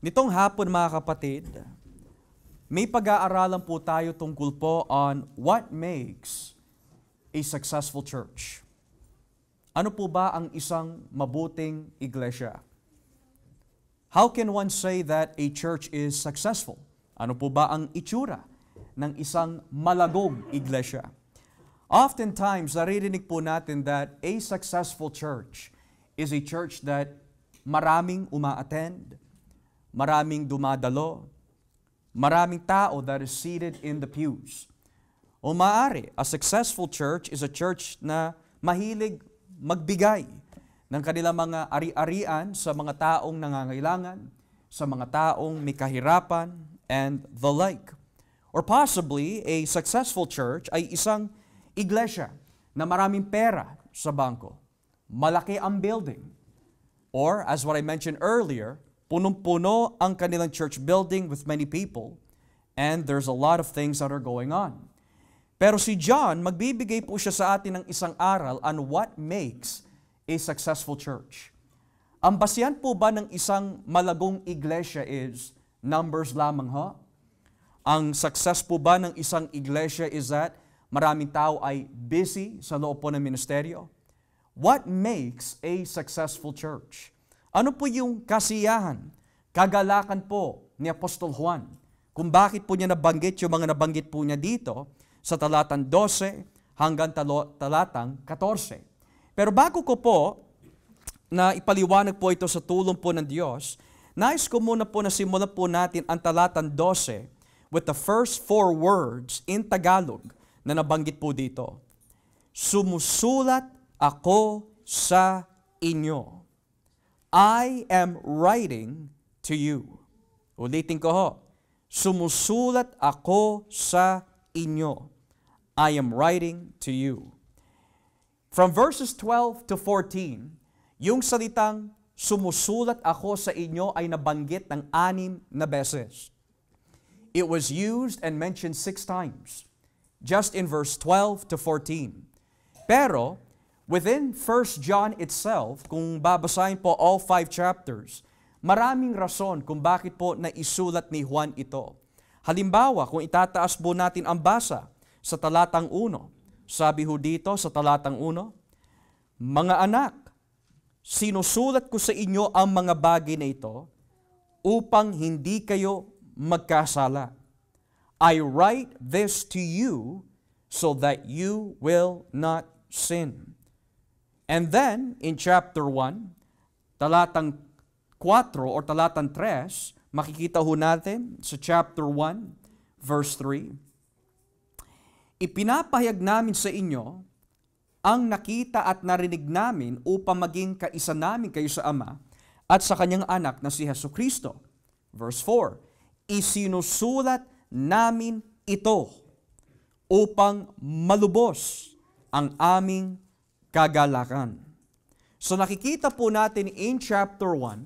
Nitong hapon mga kapatid, may pag-aaralan po tayo tungkol po on what makes a successful church. Ano po ba ang isang mabuting iglesia? How can one say that a church is successful? Ano po ba ang itsura ng isang malagong iglesia? Oftentimes, naririnig po natin that a successful church is a church that maraming umaattend, maraming dumadalo, maraming tao that is seated in the pews. O maaari, a successful church is a church na mahilig magbigay ng kanilang mga ari-arian sa mga taong nangangailangan, sa mga taong may kahirapan, and the like. Or possibly, a successful church ay isang iglesia na maraming pera sa bangko, malaki ang building, or as what I mentioned earlier, punong-puno ang kanilang church building with many people, and there's a lot of things that are going on. Pero si John, magbibigay po siya sa atin ng isang aral on what makes a successful church. Ang basihan po ba ng isang malagong iglesia is numbers lamang ha? Ang success po ba ng isang iglesia is that maraming tao ay busy sa loob po ng ministeryo? What makes a successful church? Ano po yung kasiyahan, kagalakan po ni Apostol Juan? Kung bakit po niya nabanggit yung mga nabanggit po niya dito sa talatang 12 hanggang talo, talatang 14. Pero bago ko po na ipaliwanag po ito sa tulong po ng Diyos, nais ko muna po na simulan po natin ang talatang 12 with the first four words in Tagalog na nabanggit po dito. Sumusulat ako sa inyo. I am writing to you. Ulitin ko ho. Sumusulat ako sa inyo. I am writing to you. From verses 12 to 14, yung salitang sumusulat ako sa inyo ay nabanggit ng anim na beses. It was used and mentioned six times, just in verse 12 to 14. Pero, Within 1 John itself, kung babasahin po all five chapters, maraming rason kung bakit po naisulat ni Juan ito. Halimbawa, kung itataas po natin ang basa sa talatang 1, sabi ho dito sa talatang 1, Mga anak, sinusulat ko sa inyo ang mga bagay na ito upang hindi kayo magkasala. I write this to you so that you will not sin. And then, in chapter 1, talatang 4 or talatang 3, makikita ho natin sa chapter 1, verse 3, Ipinapahayag namin sa inyo ang nakita at narinig namin upang maging kaisa namin kayo sa Ama at sa kanyang anak na si Heso Kristo. Verse 4, Isinusulat namin ito upang malubos ang aming kagalakan. So nakikita po natin in chapter 1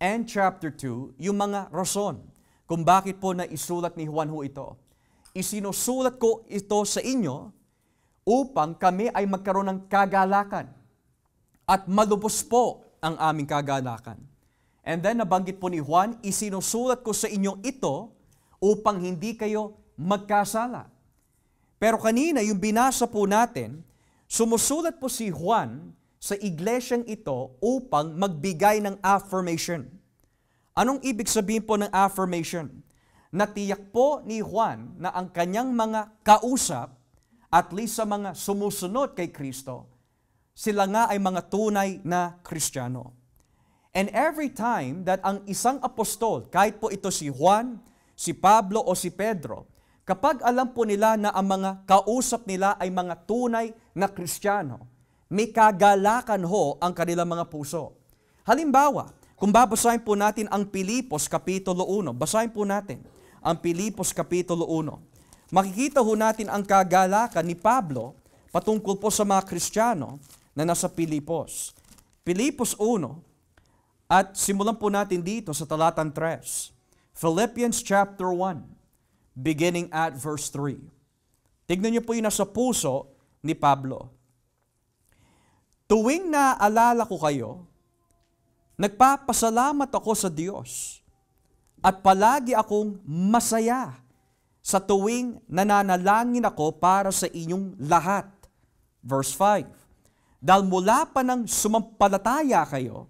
and chapter 2 yung mga rason kung bakit po naisulat ni Juan ho ito. Isinusulat ko ito sa inyo upang kami ay magkaroon ng kagalakan at malubos po ang aming kagalakan. And then nabanggit po ni Juan, isinusulat ko sa inyo ito upang hindi kayo magkasala. Pero kanina yung binasa po natin, Sumusulat po si Juan sa iglesyang ito upang magbigay ng affirmation. Anong ibig sabihin po ng affirmation? Natiyak po ni Juan na ang kanyang mga kausap, at least sa mga sumusunod kay Kristo, sila nga ay mga tunay na Kristiyano. And every time that ang isang apostol, kahit po ito si Juan, si Pablo o si Pedro, Kapag alam po nila na ang mga kausap nila ay mga tunay na Kristiyano, may kagalakan ho ang kanilang mga puso. Halimbawa, kung babasahin po natin ang Pilipos Kapitulo 1, basahin po natin ang Pilipos Kapitulo 1. Makikita ho natin ang kagalakan ni Pablo patungkol po sa mga Kristiyano na nasa Pilipos. Pilipos 1, at simulan po natin dito sa talatang 3. Philippians chapter 1 beginning at verse 3. Tignan niyo po yung nasa puso ni Pablo. Tuwing naaalala ko kayo, nagpapasalamat ako sa Diyos at palagi akong masaya sa tuwing nananalangin ako para sa inyong lahat. Verse 5, Dahil mula pa ng sumampalataya kayo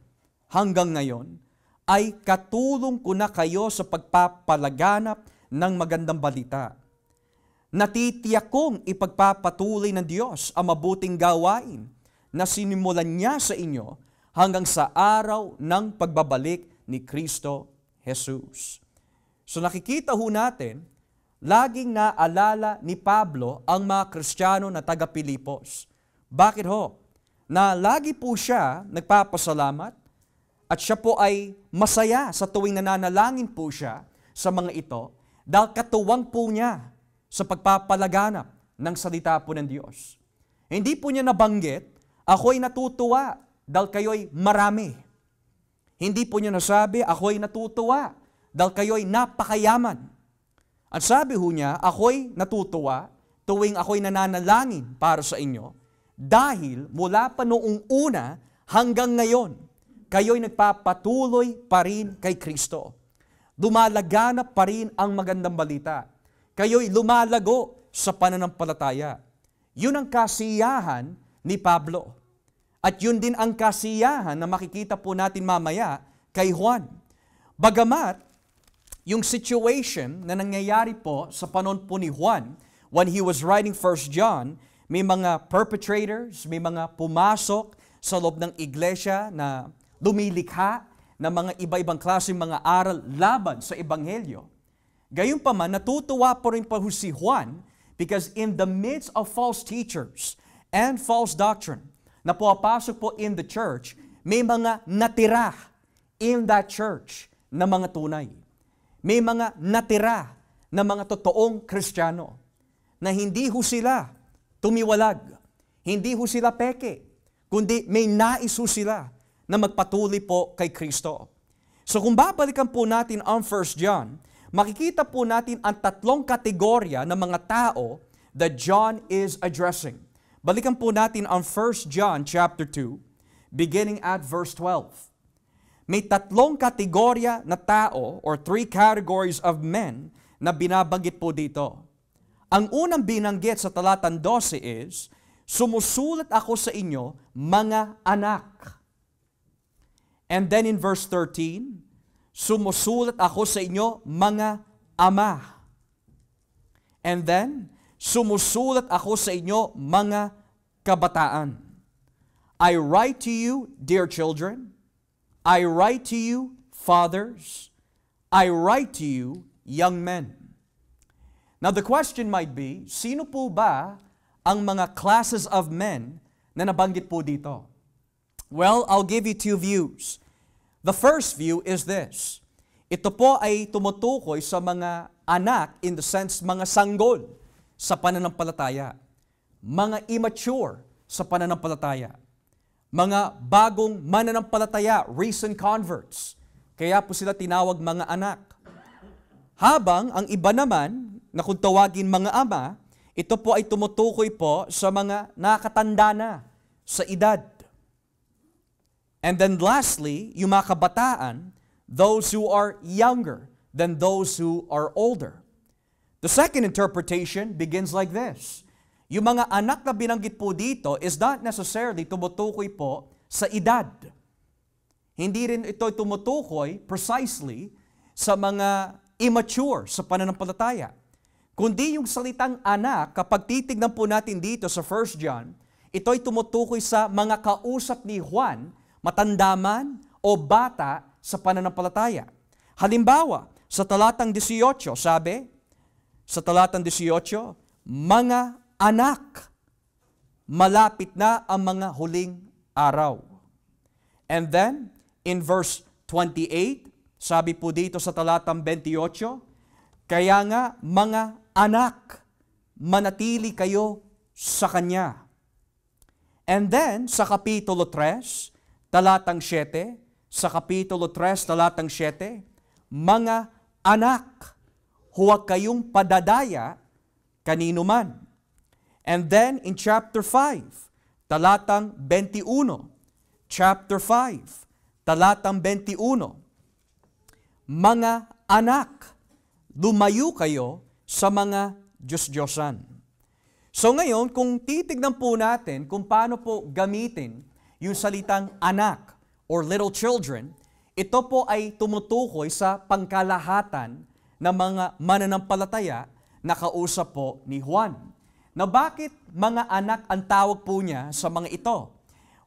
hanggang ngayon, ay katulong ko na kayo sa pagpapalaganap ng magandang balita. Natitiyak kong ipagpapatuloy ng Diyos ang mabuting gawain na sinimulan niya sa inyo hanggang sa araw ng pagbabalik ni Kristo Jesus. So nakikita ho natin, laging naalala ni Pablo ang mga Kristiyano na taga-Pilipos. Bakit ho? Na lagi po siya nagpapasalamat at siya po ay masaya sa tuwing nananalangin po siya sa mga ito dahil katuwang po niya sa pagpapalaganap ng salita po ng Diyos. Hindi po niya nabanggit, ako'y natutuwa dahil kayo'y marami. Hindi po niya nasabi, ako'y natutuwa dahil kayo'y napakayaman. At sabi ho niya, ako'y natutuwa tuwing ako'y nananalangin para sa inyo dahil mula pa noong una hanggang ngayon, kayo'y nagpapatuloy pa rin kay Kristo lumalaganap pa rin ang magandang balita. Kayo'y lumalago sa pananampalataya. Yun ang kasiyahan ni Pablo. At yun din ang kasiyahan na makikita po natin mamaya kay Juan. Bagamat yung situation na nangyayari po sa panon po ni Juan when he was writing 1 John, may mga perpetrators, may mga pumasok sa loob ng iglesia na lumilikha, ng mga iba-ibang klaseng mga aral laban sa Ebanghelyo. Gayunpaman, natutuwa pa rin po si Juan because in the midst of false teachers and false doctrine na pumapasok po in the church, may mga natira in that church na mga tunay. May mga natira na mga totoong kristyano na hindi ho sila tumiwalag, hindi ho sila peke, kundi may nais ho sila na magpatuloy po kay Kristo. So kung babalikan po natin ang 1 John, makikita po natin ang tatlong kategorya ng mga tao that John is addressing. Balikan po natin ang 1 John chapter 2, beginning at verse 12. May tatlong kategorya na tao or three categories of men na binabanggit po dito. Ang unang binanggit sa talatang 12 is, Sumusulat ako sa inyo, mga anak. And then in verse 13, sumusulat ako sa inyo mga ama. And then, sumusulat ako sa inyo mga kabataan. I write to you, dear children. I write to you, fathers. I write to you, young men. Now the question might be, sino po ba ang mga classes of men na nabanggit po dito? Well, I'll give you two views. The first view is this. Ito po ay tumutukoy sa mga anak in the sense mga sanggol sa pananampalataya, mga immature sa pananampalataya, mga bagong mananampalataya, recent converts. Kaya po sila tinawag mga anak. Habang ang iba naman, na kung tawagin mga ama, ito po ay tumutukoy po sa mga nakatanda na sa edad. And then lastly, yung mga kabataan, those who are younger than those who are older. The second interpretation begins like this. Yung mga anak na binanggit po dito is not necessarily tumutukoy po sa edad. Hindi rin ito tumutukoy precisely sa mga immature sa pananampalataya. Kundi yung salitang anak, kapag titignan po natin dito sa 1 John, ito'y tumutukoy sa mga kausap ni Juan matanda man o bata sa pananampalataya. Halimbawa, sa talatang 18, sabi, sa talatang 18, mga anak, malapit na ang mga huling araw. And then, in verse 28, sabi po dito sa talatang 28, kaya nga mga anak, manatili kayo sa Kanya. And then, sa Kapitulo 3, talatang 7, sa kapitulo 3, talatang 7, Mga anak, huwag kayong padadaya kanino man. And then in chapter 5, talatang 21, chapter 5, talatang 21, Mga anak, lumayo kayo sa mga Diyos-Diyosan. So ngayon, kung titignan po natin kung paano po gamitin yung salitang anak or little children, ito po ay tumutukoy sa pangkalahatan ng mga mananampalataya na kausap po ni Juan. Na bakit mga anak ang tawag po niya sa mga ito?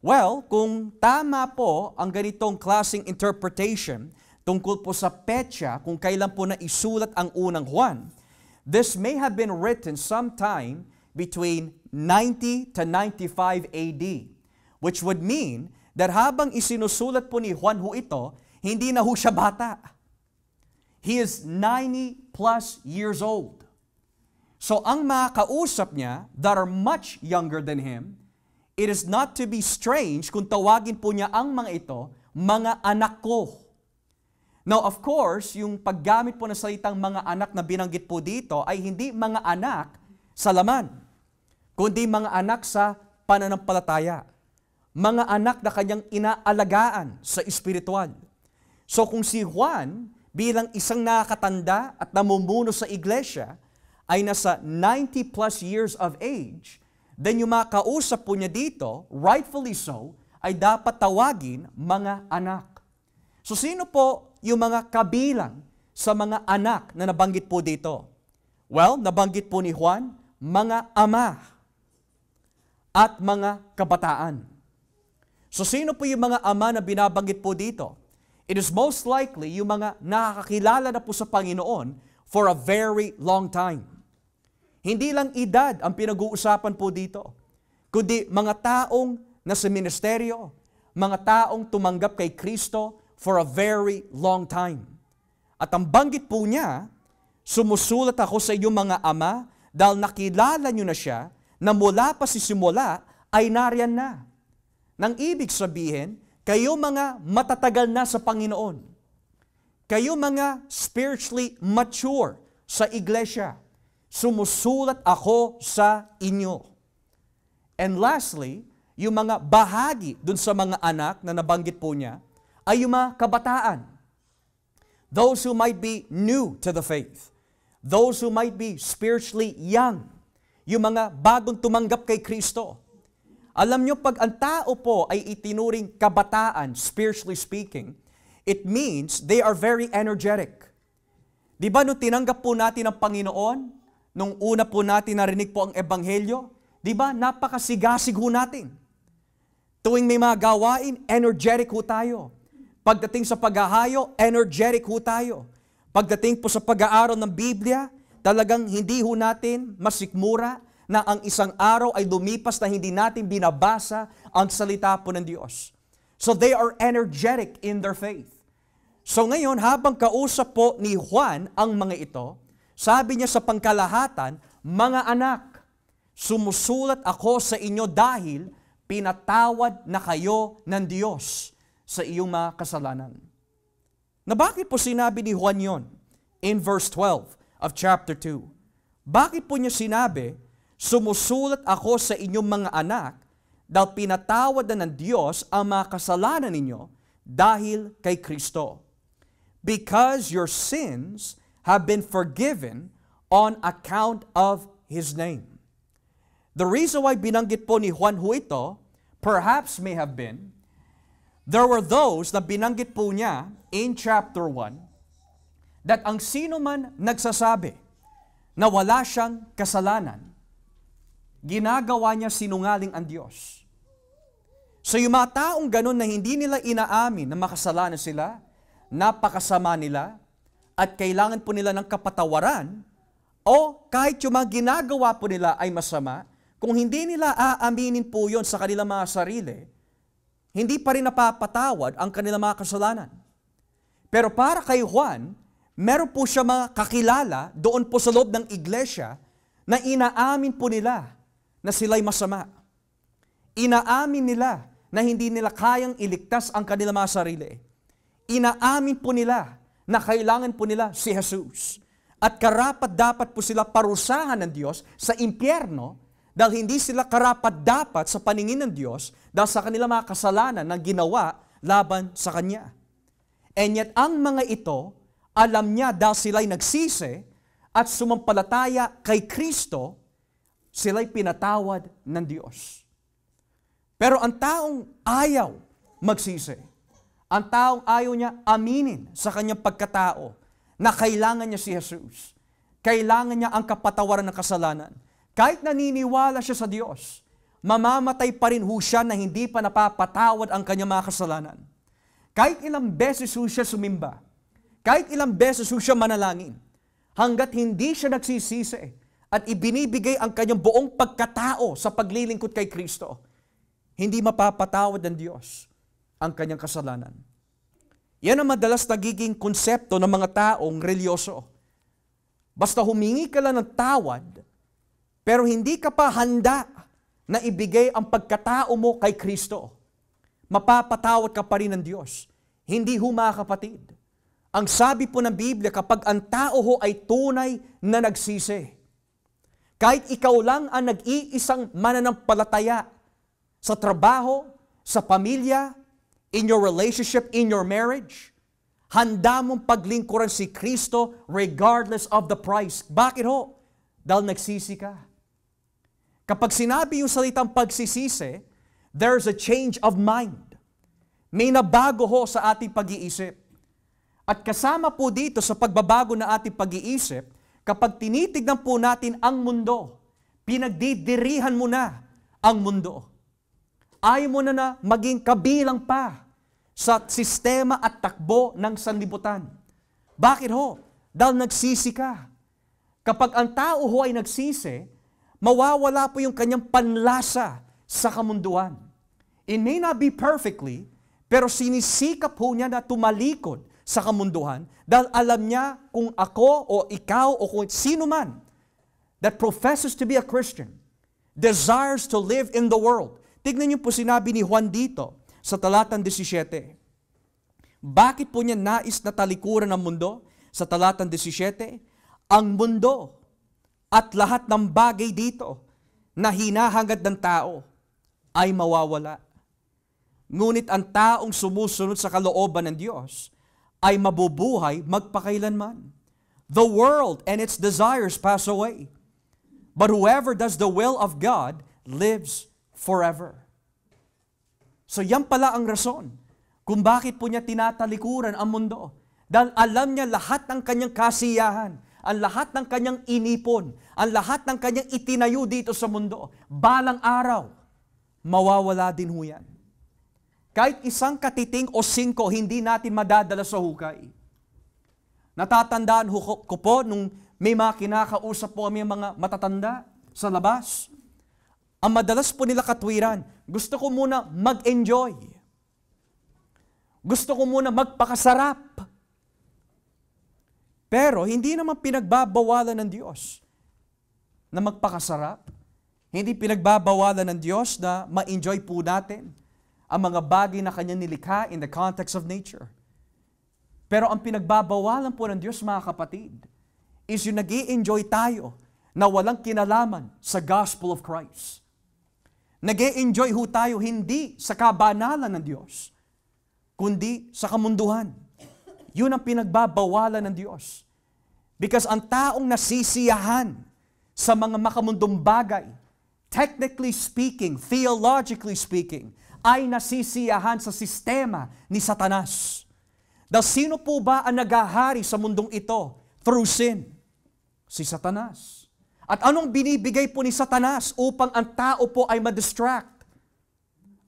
Well, kung tama po ang ganitong klasing interpretation tungkol po sa petsa kung kailan po na isulat ang unang Juan, this may have been written sometime between 90 to 95 AD. Which would mean that habang isinusulat po ni Juan ho ito, hindi na ho siya bata. He is 90 plus years old. So ang mga kausap niya that are much younger than him, it is not to be strange kung tawagin po niya ang mga ito, mga anak ko. Now, of course, yung paggamit po ng salitang mga anak na binanggit po dito ay hindi mga anak sa laman, kundi mga anak sa pananampalataya mga anak na kanyang inaalagaan sa espiritual. So kung si Juan bilang isang nakakatanda at namumuno sa iglesia ay nasa 90 plus years of age, then yung makausap po niya dito, rightfully so, ay dapat tawagin mga anak. So sino po yung mga kabilang sa mga anak na nabanggit po dito? Well, nabanggit po ni Juan, mga ama at mga kabataan. So sino po yung mga ama na binabanggit po dito? It is most likely yung mga nakakakilala na po sa Panginoon for a very long time. Hindi lang edad ang pinag-uusapan po dito, kundi mga taong nasa ministeryo, mga taong tumanggap kay Kristo for a very long time. At ang banggit po niya, sumusulat ako sa iyong mga ama dahil nakilala niyo na siya na mula pa si simula ay nariyan na. Nang ibig sabihin, kayo mga matatagal na sa Panginoon. Kayo mga spiritually mature sa iglesia. Sumusulat ako sa inyo. And lastly, yung mga bahagi dun sa mga anak na nabanggit po niya ay yung mga kabataan. Those who might be new to the faith. Those who might be spiritually young. Yung mga bagong tumanggap kay Kristo alam nyo, pag ang tao po ay itinuring kabataan, spiritually speaking, it means they are very energetic. Di ba nung tinanggap po natin ang Panginoon, nung una po natin narinig po ang Ebanghelyo, di ba napakasigasig ho natin. Tuwing may mga gawain, energetic ho tayo. Pagdating sa paghahayo, energetic ho tayo. Pagdating po sa pag-aaral ng Biblia, talagang hindi ho natin masikmura, na ang isang araw ay dumipas na hindi natin binabasa ang salita po ng Diyos. So they are energetic in their faith. So ngayon, habang kausap po ni Juan ang mga ito, sabi niya sa pangkalahatan, Mga anak, sumusulat ako sa inyo dahil pinatawad na kayo ng Diyos sa iyong mga kasalanan. Na bakit po sinabi ni Juan yon? In verse 12 of chapter 2. Bakit po niya sinabi Sumusulat ako sa inyong mga anak dahil pinatawad na ng Diyos ang mga kasalanan ninyo dahil kay Kristo. Because your sins have been forgiven on account of His name. The reason why binanggit po ni Juan Hu ito, perhaps may have been, there were those na binanggit po niya in chapter 1 that ang sino man nagsasabi na wala siyang kasalanan, ginagawa niya sinungaling ang Diyos. So yung mga taong ganun na hindi nila inaamin na makasalanan sila, napakasama nila, at kailangan po nila ng kapatawaran, o kahit yung mga ginagawa po nila ay masama, kung hindi nila aaminin po yon sa kanilang mga sarili, hindi pa rin napapatawad ang kanilang mga kasalanan. Pero para kay Juan, meron po siya mga kakilala doon po sa loob ng iglesia na inaamin po nila na sila'y masama. Inaamin nila na hindi nila kayang iligtas ang kanilang mga sarili. Inaamin po nila na kailangan po nila si Jesus. At karapat dapat po sila parusahan ng Diyos sa impyerno dahil hindi sila karapat dapat sa paningin ng Diyos dahil sa kanilang mga kasalanan na ginawa laban sa Kanya. And yet ang mga ito, alam niya dahil sila'y nagsisi at sumampalataya kay Kristo sila'y pinatawad ng Diyos. Pero ang taong ayaw magsisi, ang taong ayaw niya aminin sa kanyang pagkatao na kailangan niya si Jesus. Kailangan niya ang kapatawaran ng kasalanan. Kahit naniniwala siya sa Diyos, mamamatay pa rin ho siya na hindi pa napapatawad ang kanyang mga kasalanan. Kahit ilang beses ho siya sumimba, kahit ilang beses ho siya manalangin, hanggat hindi siya nagsisisi, at ibinibigay ang kanyang buong pagkatao sa paglilingkod kay Kristo, hindi mapapatawad ng Diyos ang kanyang kasalanan. Yan ang madalas nagiging konsepto ng mga taong relyoso. Basta humingi ka lang ng tawad, pero hindi ka pa handa na ibigay ang pagkatao mo kay Kristo. Mapapatawad ka pa rin ng Diyos. Hindi humakapatid. Ang sabi po ng Biblia, kapag ang tao ho ay tunay na nagsisi, kahit ikaw lang ang nag-iisang mananampalataya sa trabaho, sa pamilya, in your relationship, in your marriage, handa mong paglingkuran si Kristo regardless of the price. Bakit ho? Dahil nagsisi ka. Kapag sinabi yung salitang pagsisisi, there's a change of mind. May nabago ho sa ating pag-iisip. At kasama po dito sa pagbabago na ating pag-iisip, Kapag tinitignan po natin ang mundo, pinagdidirihan mo na ang mundo. Ayaw mo na na maging kabilang pa sa sistema at takbo ng sanlibutan. Bakit ho? Dahil nagsisi ka. Kapag ang tao ho ay nagsisi, mawawala po yung kanyang panlasa sa kamunduan. It may not be perfectly, pero sinisikap po niya na tumalikod sa kamunduhan dahil alam niya kung ako o ikaw o kung sino man that professes to be a Christian desires to live in the world. Tignan niyo po sinabi ni Juan dito sa talatang 17. Bakit po niya nais na talikuran ang mundo? Sa talatang 17, ang mundo at lahat ng bagay dito na hinahangad ng tao ay mawawala. Ngunit ang taong sumusunod sa kalooban ng Diyos ay mabubuhay magpakailanman. The world and its desires pass away. But whoever does the will of God lives forever. So yan pala ang rason kung bakit po niya tinatalikuran ang mundo. Dahil alam niya lahat ng kanyang kasiyahan, ang lahat ng kanyang inipon, ang lahat ng kanyang itinayo dito sa mundo, balang araw, mawawala din ho yan. Kahit isang katiting o singko, hindi natin madadala sa hukay. Natatandaan ko po nung may mga kinakausap po kami mga matatanda sa labas. Ang madalas po nila katwiran, gusto ko muna mag-enjoy. Gusto ko muna magpakasarap. Pero hindi naman pinagbabawalan ng Diyos na magpakasarap. Hindi pinagbabawalan ng Diyos na ma-enjoy po natin ang mga bagay na kanya nilikha in the context of nature. Pero ang pinagbabawalan po ng Diyos mga kapatid is yung nag enjoy tayo na walang kinalaman sa gospel of Christ. nag enjoy ho tayo hindi sa kabanalan ng Diyos, kundi sa kamunduhan. Yun ang pinagbabawalan ng Diyos. Because ang taong nasisiyahan sa mga makamundong bagay, technically speaking, theologically speaking, ay nasisiyahan sa sistema ni Satanas. Dahil sino po ba ang nagahari sa mundong ito through sin? Si Satanas. At anong binibigay po ni Satanas upang ang tao po ay madistract?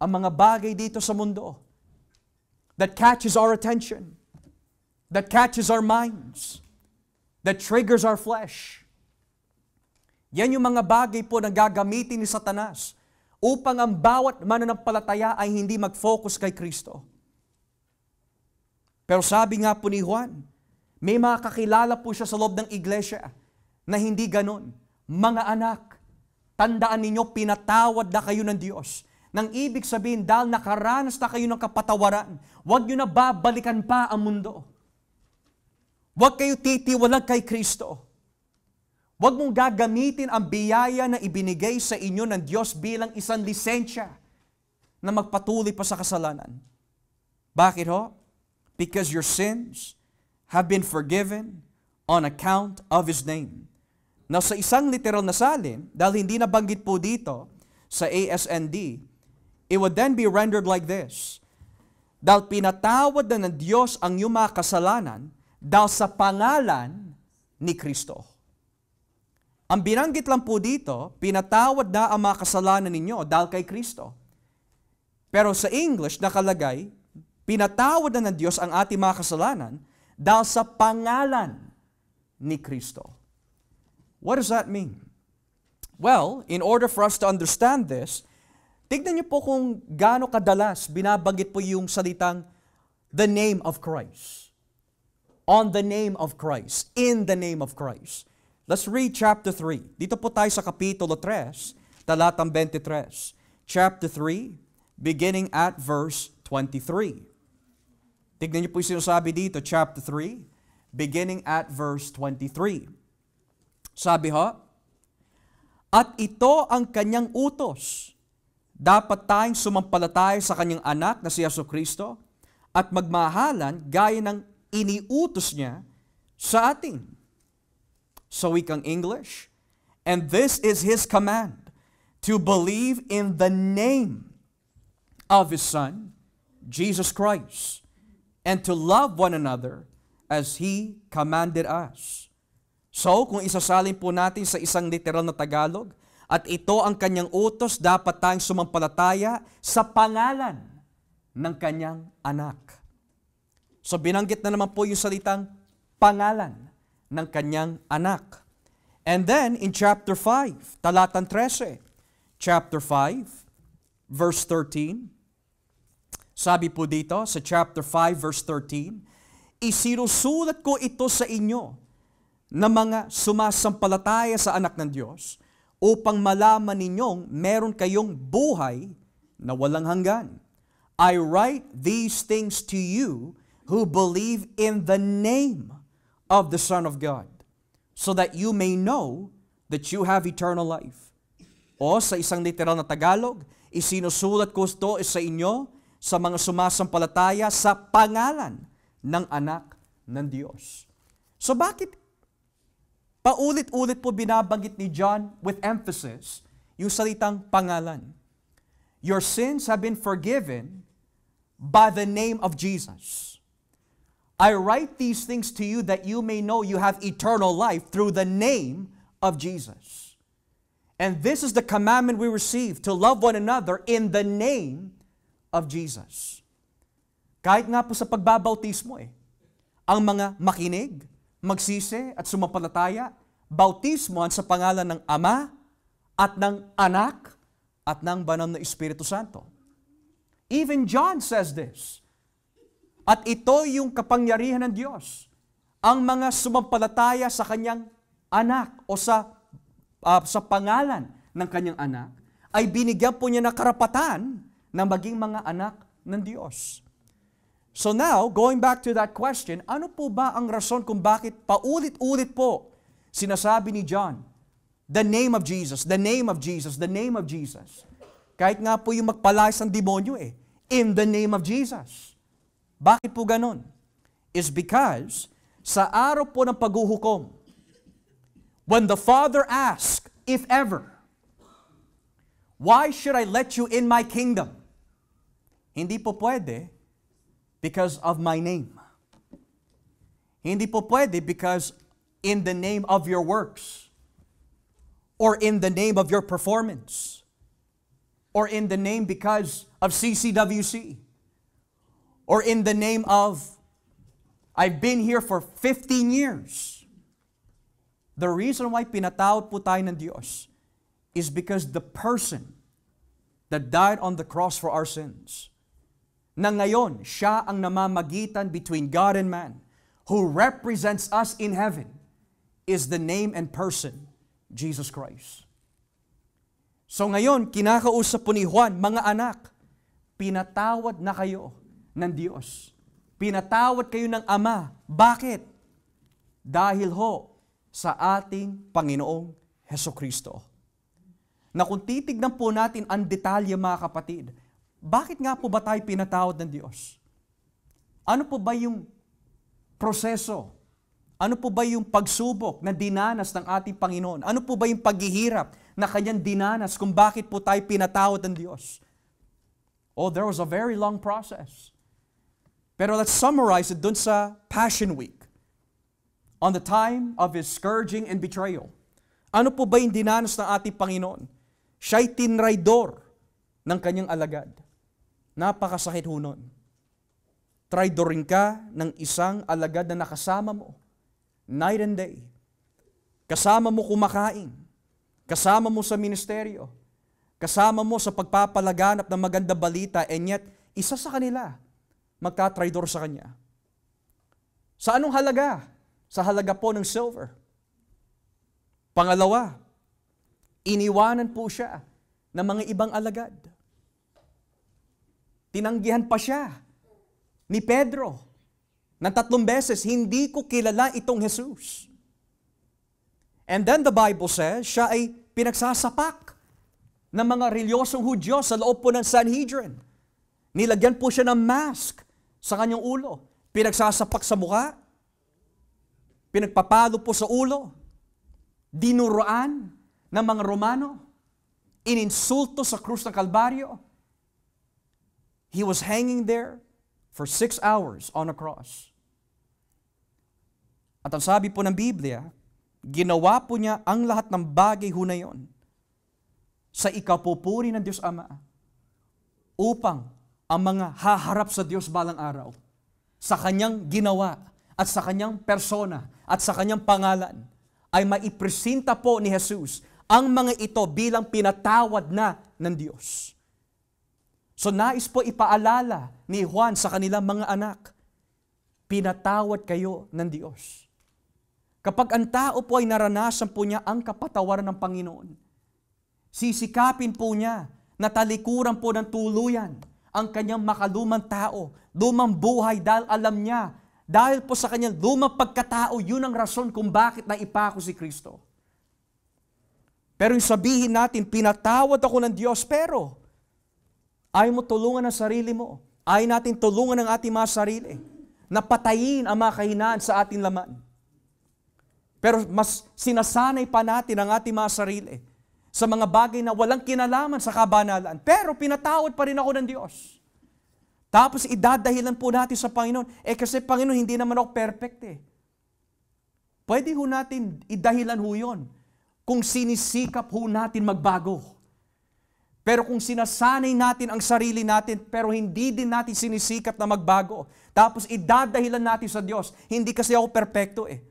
Ang mga bagay dito sa mundo that catches our attention, that catches our minds, that triggers our flesh. Yan yung mga bagay po na gagamitin ni Satanas upang ang bawat mananampalataya ay hindi mag-focus kay Kristo. Pero sabi nga po ni Juan, may mga kakilala po siya sa loob ng iglesia na hindi ganun. Mga anak, tandaan ninyo, pinatawad na kayo ng Diyos. Nang ibig sabihin, dahil nakaranas na kayo ng kapatawaran, huwag nyo na babalikan pa ang mundo. Huwag kayo titiwalag kay Kristo. Huwag mong gagamitin ang biyaya na ibinigay sa inyo ng Diyos bilang isang lisensya na magpatuloy pa sa kasalanan. Bakit ho? Because your sins have been forgiven on account of His name. Now, sa isang literal na salin, dahil hindi nabanggit po dito sa ASND, it would then be rendered like this. Dahil pinatawad na ng Diyos ang iyong mga kasalanan dahil sa pangalan ni Kristo. Ang binanggit lang po dito, pinatawad na ang mga kasalanan ninyo dahil kay Kristo. Pero sa English, nakalagay, pinatawad na ng Diyos ang ating mga kasalanan dahil sa pangalan ni Kristo. What does that mean? Well, in order for us to understand this, tignan niyo po kung gaano kadalas binabanggit po yung salitang the name of Christ. On the name of Christ. In the name of Christ. Let's read chapter 3. Dito po tayo sa kapitulo 3, talatang 23. Chapter 3, beginning at verse 23. Tignan niyo po yung sinasabi dito, chapter 3, beginning at verse 23. Sabi ho, At ito ang kanyang utos. Dapat tayong sumampalataya sa kanyang anak na si Yeso Kristo at magmahalan gaya ng iniutos niya sa atin sa wikang English. And this is His command, to believe in the name of His Son, Jesus Christ, and to love one another as He commanded us. So, kung isasalin po natin sa isang literal na Tagalog, at ito ang kanyang utos, dapat tayong sumampalataya sa pangalan ng kanyang anak. So binanggit na naman po yung salitang pangalan ng kanyang anak. And then in chapter 5, talatang 13, chapter 5, verse 13, sabi po dito sa chapter 5, verse 13, Isinusulat ko ito sa inyo na mga sumasampalataya sa anak ng Diyos upang malaman ninyong meron kayong buhay na walang hanggan. I write these things to you who believe in the name of the Son of God, so that you may know that you have eternal life. O sa isang literal na Tagalog, isinusulat ko ito sa inyo sa mga sumasampalataya sa pangalan ng anak ng Diyos. So bakit paulit-ulit po binabanggit ni John with emphasis yung salitang pangalan? Your sins have been forgiven by the name of Jesus. I write these things to you that you may know you have eternal life through the name of Jesus. And this is the commandment we receive to love one another in the name of Jesus. Kahit nga po sa pagbabautismo eh, ang mga makinig, magsisi at sumapalataya, bautismoan sa pangalan ng Ama at ng Anak at ng Banal na Espiritu Santo. Even John says this. At ito yung kapangyarihan ng Diyos. Ang mga sumampalataya sa kanyang anak o sa uh, sa pangalan ng kanyang anak ay binigyan po niya na karapatan na maging mga anak ng Diyos. So now, going back to that question, ano po ba ang rason kung bakit paulit-ulit po sinasabi ni John, the name of Jesus, the name of Jesus, the name of Jesus. Kahit nga po yung magpalayas ng demonyo eh, in the name of Jesus. Bakit po Is because sa araw po ng paghuhukom, when the Father asks, if ever, why should I let you in my kingdom? Hindi po pwede because of my name. Hindi po pwede because in the name of your works or in the name of your performance or in the name because of CCWC or in the name of. I've been here for 15 years. The reason why pinatawad po tayo ng Diyos is because the person that died on the cross for our sins, na ngayon, siya ang namamagitan between God and man, who represents us in heaven, is the name and person, Jesus Christ. So ngayon, kinakausap po ni Juan, mga anak, pinatawad na kayo ng Diyos. Pinatawad kayo ng Ama. Bakit? Dahil ho sa ating Panginoong Heso Kristo. Na kung titignan po natin ang detalye mga kapatid, bakit nga po ba tayo pinatawad ng Diyos? Ano po ba yung proseso? Ano po ba yung pagsubok na dinanas ng ating Panginoon? Ano po ba yung paghihirap na kanyang dinanas kung bakit po tayo pinatawad ng Diyos? Oh, there was a very long process. Pero let's summarize it dun sa Passion Week. On the time of His scourging and betrayal. Ano po ba yung dinanas ng ating Panginoon? Siya'y tinraidor ng kanyang alagad. Napakasakit ho nun. Traidorin ka ng isang alagad na nakasama mo night and day. Kasama mo kumakain. Kasama mo sa ministeryo. Kasama mo sa pagpapalaganap ng maganda balita and yet, isa sa kanila magtatraidor sa kanya. Sa anong halaga? Sa halaga po ng silver. Pangalawa, iniwanan po siya ng mga ibang alagad. Tinanggihan pa siya ni Pedro ng tatlong beses, hindi ko kilala itong Jesus. And then the Bible says, siya ay pinagsasapak ng mga relyosong Hudyo sa loob po ng Sanhedrin. Nilagyan po siya ng mask sa kanyang ulo, pinagsasapak sa mukha, pinagpapalo po sa ulo, dinuruan ng mga Romano, ininsulto sa krus ng Kalbaryo. He was hanging there for six hours on a cross. At ang sabi po ng Biblia, ginawa po niya ang lahat ng bagay ho na yon sa ikapupuri ng Diyos Ama upang ang mga haharap sa Diyos balang araw sa kanyang ginawa at sa kanyang persona at sa kanyang pangalan ay maipresenta po ni Jesus ang mga ito bilang pinatawad na ng Diyos. So nais po ipaalala ni Juan sa kanilang mga anak, pinatawad kayo ng Diyos. Kapag ang tao po ay naranasan po niya ang kapatawaran ng Panginoon, sisikapin po niya na talikuran po ng tuluyan ang kanyang makalumang tao, lumang buhay dahil alam niya, dahil po sa kanyang lumang pagkatao, yun ang rason kung bakit naipako si Kristo. Pero yung sabihin natin, pinatawad ako ng Diyos, pero ay mo tulungan ang sarili mo. Ay natin tulungan ang ating mga sarili. Napatayin ang mga kahinaan sa ating laman. Pero mas sinasanay pa natin ang ating mga sarili sa mga bagay na walang kinalaman sa kabanalan. Pero pinatawad pa rin ako ng Diyos. Tapos idadahilan po natin sa Panginoon. Eh kasi Panginoon, hindi naman ako perfect eh. Pwede ho natin idahilan ho yun kung sinisikap ho natin magbago. Pero kung sinasanay natin ang sarili natin, pero hindi din natin sinisikap na magbago, tapos idadahilan natin sa Diyos, hindi kasi ako perpekto eh.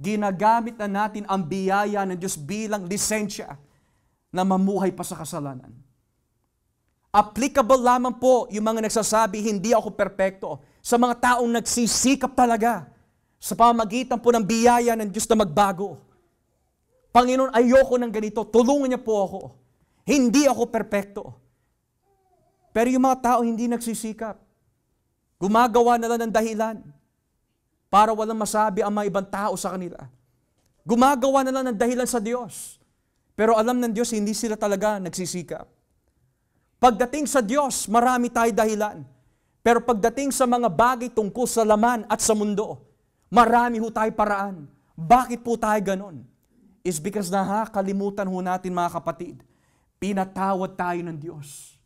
Ginagamit na natin ang biyaya ng Diyos bilang lisensya na mamuhay pa sa kasalanan. Applicable lamang po yung mga nagsasabi, hindi ako perpekto. Sa mga taong nagsisikap talaga sa pamagitan po ng biyaya ng Diyos na magbago. Panginoon, ayoko ng ganito. Tulungan niya po ako. Hindi ako perpekto. Pero yung mga tao hindi nagsisikap. Gumagawa na lang ng dahilan para walang masabi ang mga ibang tao sa kanila. Gumagawa na lang ng dahilan sa Diyos pero alam ng Diyos, hindi sila talaga nagsisikap. Pagdating sa Diyos, marami tayo dahilan. Pero pagdating sa mga bagay tungkol sa laman at sa mundo, marami ho tayo paraan. Bakit po tayo ganon? Is because nakakalimutan ho natin mga kapatid, pinatawad tayo ng Diyos.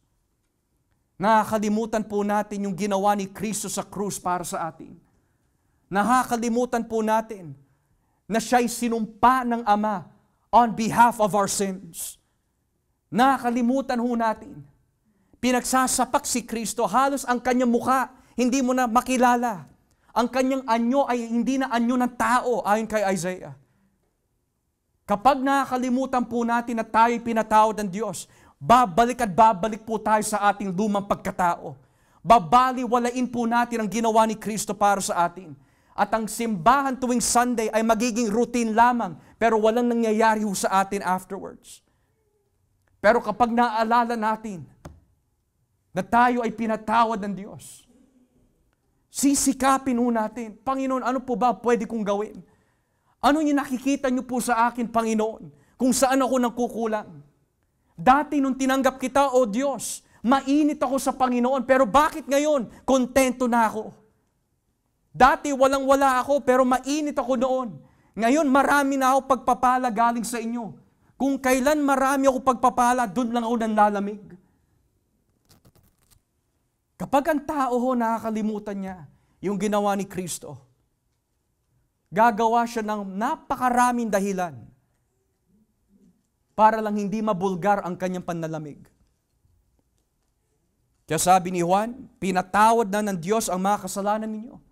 Nakakalimutan po natin yung ginawa ni Kristo sa krus para sa atin. Nakakalimutan po natin na siya'y sinumpa ng Ama on behalf of our sins. Nakalimutan ho natin. Pinagsasapak si Kristo, halos ang kanyang mukha, hindi mo na makilala. Ang kanyang anyo ay hindi na anyo ng tao, ayon kay Isaiah. Kapag nakakalimutan po natin na tayo pinatawad ng Diyos, babalik at babalik po tayo sa ating lumang pagkatao. Babaliwalain po natin ang ginawa ni Kristo para sa atin. At ang simbahan tuwing Sunday ay magiging routine lamang, pero walang nangyayari ho sa atin afterwards. Pero kapag naaalala natin na tayo ay pinatawad ng Diyos, sisikapin ho natin, Panginoon, ano po ba pwede kong gawin? Ano yung nakikita niyo po sa akin, Panginoon, kung saan ako nagkukulang? Dati nung tinanggap kita, O Diyos, mainit ako sa Panginoon, pero bakit ngayon kontento na ako? Dati walang-wala ako pero mainit ako noon. Ngayon marami na ako pagpapala galing sa inyo. Kung kailan marami ako pagpapala, doon lang ako nanlalamig. Kapag ang tao ho nakakalimutan niya yung ginawa ni Kristo, gagawa siya ng napakaraming dahilan para lang hindi mabulgar ang kanyang panlalamig. Kaya sabi ni Juan, pinatawad na ng Diyos ang mga kasalanan ninyo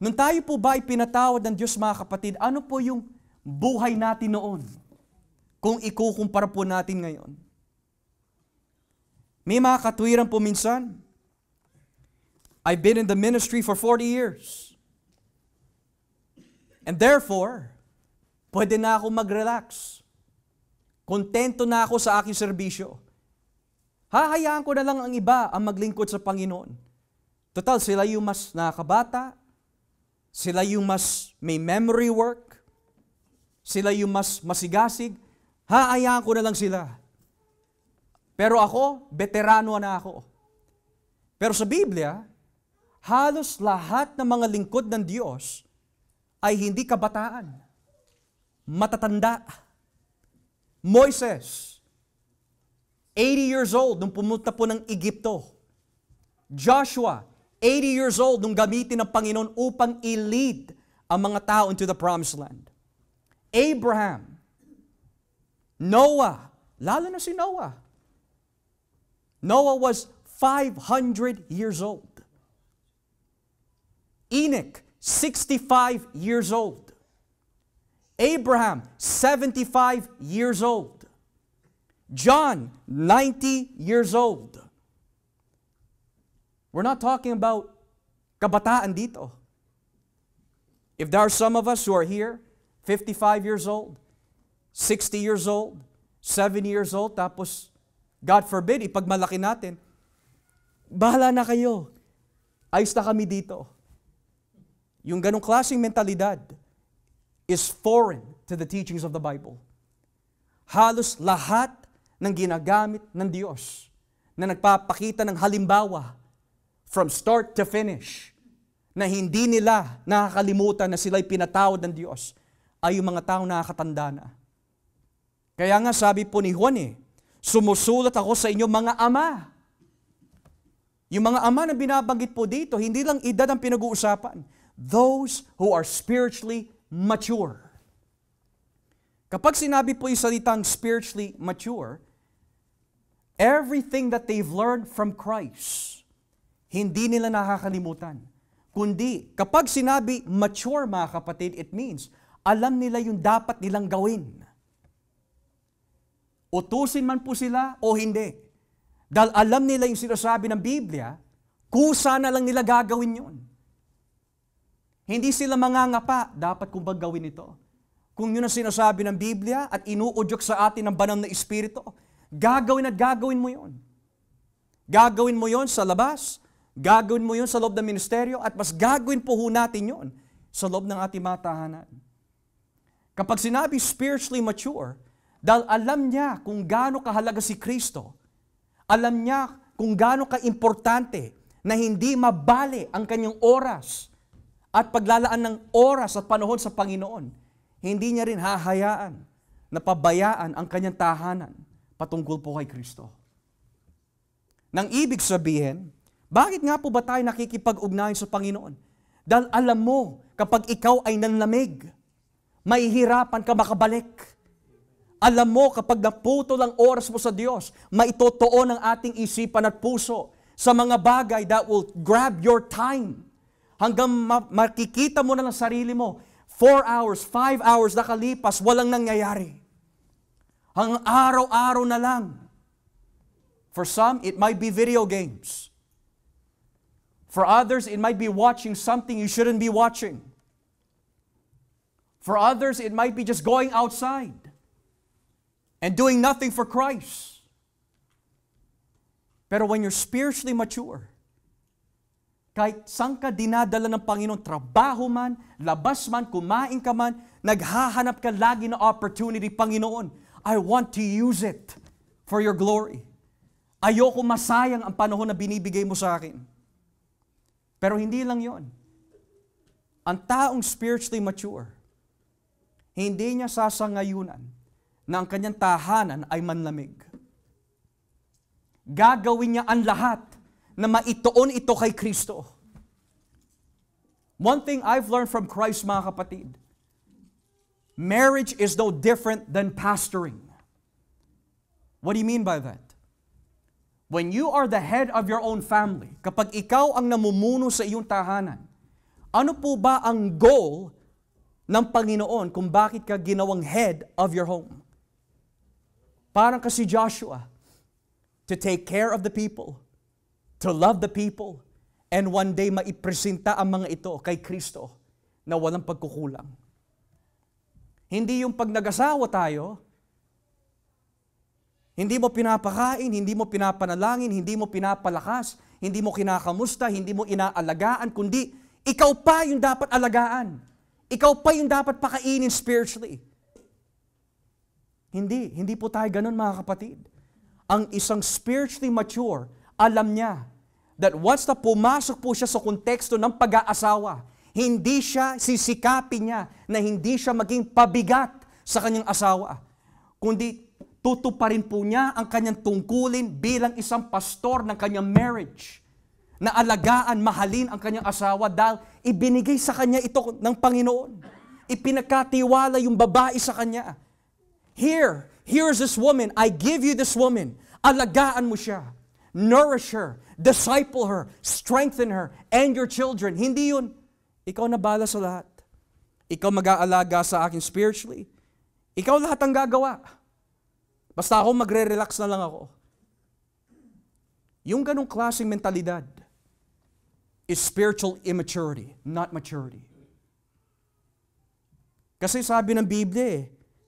Nung tayo po ba ay pinatawad ng Diyos mga kapatid, ano po yung buhay natin noon? Kung ikukumpara po natin ngayon. May mga katwiran po minsan. I've been in the ministry for 40 years. And therefore, pwede na ako mag-relax. Kontento na ako sa aking serbisyo. Hahayaan ko na lang ang iba ang maglingkod sa Panginoon. Total, sila yung mas nakabata, sila yung mas may memory work. Sila yung mas masigasig. Haayaan ko na lang sila. Pero ako, veterano na ako. Pero sa Biblia, halos lahat ng mga lingkod ng Diyos ay hindi kabataan, matatanda. Moises, 80 years old nung pumunta po ng Egypto. Joshua, 80 years old nung gamitin ng Panginoon upang i-lead ang mga tao into the promised land. Abraham, Noah, lalo na si Noah. Noah was 500 years old. Enoch, 65 years old. Abraham, 75 years old. John, 90 years old. We're not talking about kabataan dito. If there are some of us who are here, 55 years old, 60 years old, 70 years old, tapos, God forbid, ipagmalaki natin, bahala na kayo. Ayos na kami dito. Yung ganong klaseng mentalidad is foreign to the teachings of the Bible. Halos lahat ng ginagamit ng Diyos na nagpapakita ng halimbawa from start to finish na hindi nila nakakalimutan na sila'y pinatawad ng Diyos ay yung mga taong nakakatanda na. Kaya nga sabi po ni Juan eh, sumusulat ako sa inyo mga ama. Yung mga ama na binabanggit po dito, hindi lang edad ang pinag-uusapan. Those who are spiritually mature. Kapag sinabi po yung salitang spiritually mature, everything that they've learned from Christ – hindi nila nakakalimutan. Kundi, kapag sinabi mature mga kapatid, it means alam nila yung dapat nilang gawin. Utusin man po sila o hindi. Dahil alam nila yung sinasabi ng Biblia, kusa na lang nila gagawin yun. Hindi sila mangangapa, dapat kung gawin ito. Kung yun ang sinasabi ng Biblia at inuudyok sa atin ng banal na Espiritu, gagawin at gagawin mo yun. Gagawin mo yon sa labas, Gagawin mo yun sa loob ng ministeryo at mas gagawin po natin yun sa loob ng ating mga tahanan. Kapag sinabi spiritually mature, dahil alam niya kung gaano kahalaga si Kristo, alam niya kung gaano kaimportante na hindi mabali ang kanyang oras at paglalaan ng oras at panahon sa Panginoon, hindi niya rin hahayaan na pabayaan ang kanyang tahanan patungkol po kay Kristo. Nang ibig sabihin, bakit nga po ba tayo nakikipag-ugnayan sa Panginoon? Dahil alam mo, kapag ikaw ay nanlamig, mahihirapan ka makabalik. Alam mo, kapag naputol lang oras mo sa Diyos, maitotoo ng ating isipan at puso sa mga bagay that will grab your time. Hanggang makikita mo na lang sarili mo, four hours, five hours nakalipas, walang nangyayari. Ang araw-araw na lang. For some, it might be video games. For others, it might be watching something you shouldn't be watching. For others, it might be just going outside and doing nothing for Christ. Pero when you're spiritually mature, kahit saan ka dinadala ng Panginoon, trabaho man, labas man, kumain ka man, naghahanap ka lagi ng opportunity, Panginoon, I want to use it for your glory. Ayoko masayang ang panahon na binibigay mo sa akin. Pero hindi lang yon. Ang taong spiritually mature, hindi niya sasangayunan na ang kanyang tahanan ay manlamig. Gagawin niya ang lahat na maitoon ito kay Kristo. One thing I've learned from Christ, mga kapatid, marriage is no different than pastoring. What do you mean by that? when you are the head of your own family, kapag ikaw ang namumuno sa iyong tahanan, ano po ba ang goal ng Panginoon kung bakit ka ginawang head of your home? Parang kasi Joshua, to take care of the people, to love the people, and one day maipresenta ang mga ito kay Kristo na walang pagkukulang. Hindi yung pag nag-asawa tayo, hindi mo pinapakain, hindi mo pinapanalangin, hindi mo pinapalakas, hindi mo kinakamusta, hindi mo inaalagaan, kundi ikaw pa yung dapat alagaan. Ikaw pa yung dapat pakainin spiritually. Hindi, hindi po tayo ganun mga kapatid. Ang isang spiritually mature, alam niya that once na pumasok po siya sa konteksto ng pag-aasawa, hindi siya sisikapin niya na hindi siya maging pabigat sa kanyang asawa. Kundi tutuparin po niya ang kanyang tungkulin bilang isang pastor ng kanyang marriage. Na alagaan, mahalin ang kanyang asawa dahil ibinigay sa kanya ito ng Panginoon. Ipinagkatiwala yung babae sa kanya. Here, here's this woman. I give you this woman. Alagaan mo siya. Nourish her. Disciple her. Strengthen her. And your children. Hindi yun. Ikaw na bala sa lahat. Ikaw mag-aalaga sa akin spiritually. Ikaw lahat ang gagawa. Basta ako magre-relax na lang ako. Yung ganong klaseng mentalidad is spiritual immaturity, not maturity. Kasi sabi ng Biblia eh,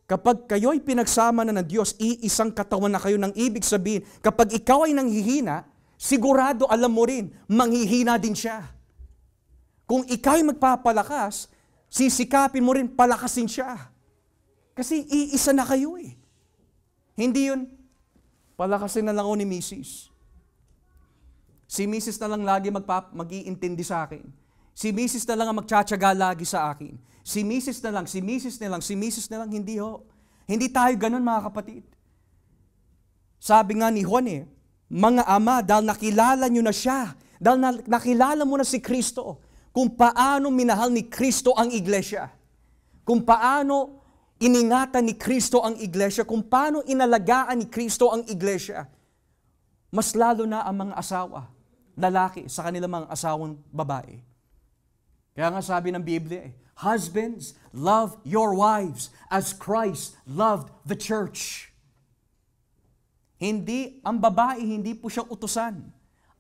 kapag kayo'y pinagsama na ng Diyos, iisang katawan na kayo ng ibig sabihin, kapag ikaw ay nanghihina, sigurado alam mo rin, manghihina din siya. Kung ikaw ay magpapalakas, sisikapin mo rin, palakasin siya. Kasi iisa na kayo eh. Hindi yun. Palakasin na lang ako ni Mrs. Si Mrs. na lang lagi magpap- mag-iintindi sa akin. Si Mrs. na lang ang magtsatsaga lagi sa akin. Si Mrs. na lang, si Mrs. na lang, si Mrs. na lang. Hindi ho. Hindi tayo ganun mga kapatid. Sabi nga ni Juan eh, mga ama, dahil nakilala nyo na siya, dahil na- nakilala mo na si Kristo, kung paano minahal ni Kristo ang iglesia, kung paano iningatan ni Kristo ang iglesia, kung paano inalagaan ni Kristo ang iglesia, mas lalo na ang mga asawa, lalaki, sa kanilang mga asawang babae. Kaya nga sabi ng Biblia eh, Husbands, love your wives as Christ loved the church. Hindi, ang babae hindi po siya utusan.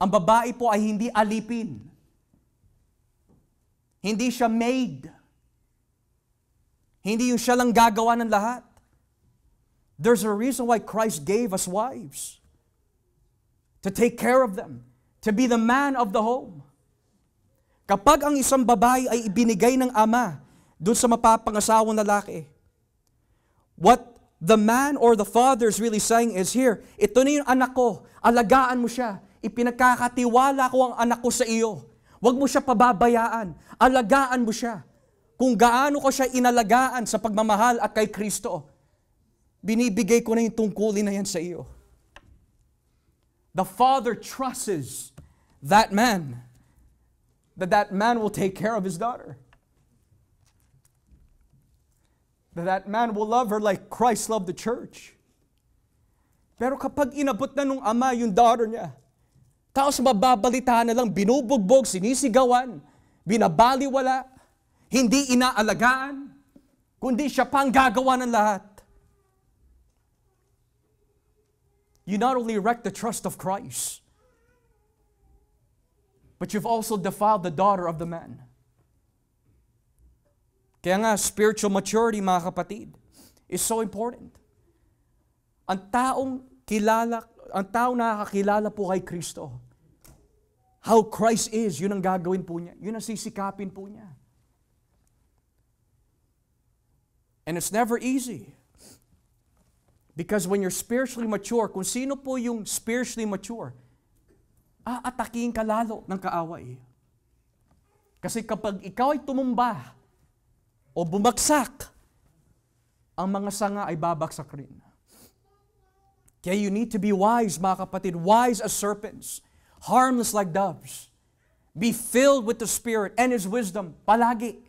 Ang babae po ay hindi alipin. Hindi siya maid. Hindi yung siya lang gagawa ng lahat. There's a reason why Christ gave us wives. To take care of them. To be the man of the home. Kapag ang isang babae ay ibinigay ng ama doon sa mapapangasawang lalaki, what the man or the father is really saying is here, ito na yung anak ko, alagaan mo siya, ipinagkakatiwala ko ang anak ko sa iyo. Huwag mo siya pababayaan, alagaan mo siya kung gaano ko siya inalagaan sa pagmamahal at kay Kristo, binibigay ko na yung tungkulin na yan sa iyo. The father trusts that man that that man will take care of his daughter. That that man will love her like Christ loved the church. Pero kapag inabot na nung ama yung daughter niya, tapos mababalitaan na lang, binubugbog, sinisigawan, binabaliwala, hindi inaalagaan, kundi siya pang gagawa ng lahat. You not only wrecked the trust of Christ, but you've also defiled the daughter of the man. Kaya nga, spiritual maturity, mga kapatid, is so important. Ang taong kilala, ang taong nakakilala po kay Kristo, how Christ is, yun ang gagawin po niya. Yun ang sisikapin po niya. And it's never easy. Because when you're spiritually mature, kung sino po yung spiritually mature, aatakihin ka lalo ng kaaway. Kasi kapag ikaw ay tumumba o bumagsak, ang mga sanga ay babagsak rin. Kaya you need to be wise, mga kapatid. Wise as serpents, harmless like doves. Be filled with the Spirit and His wisdom palagi.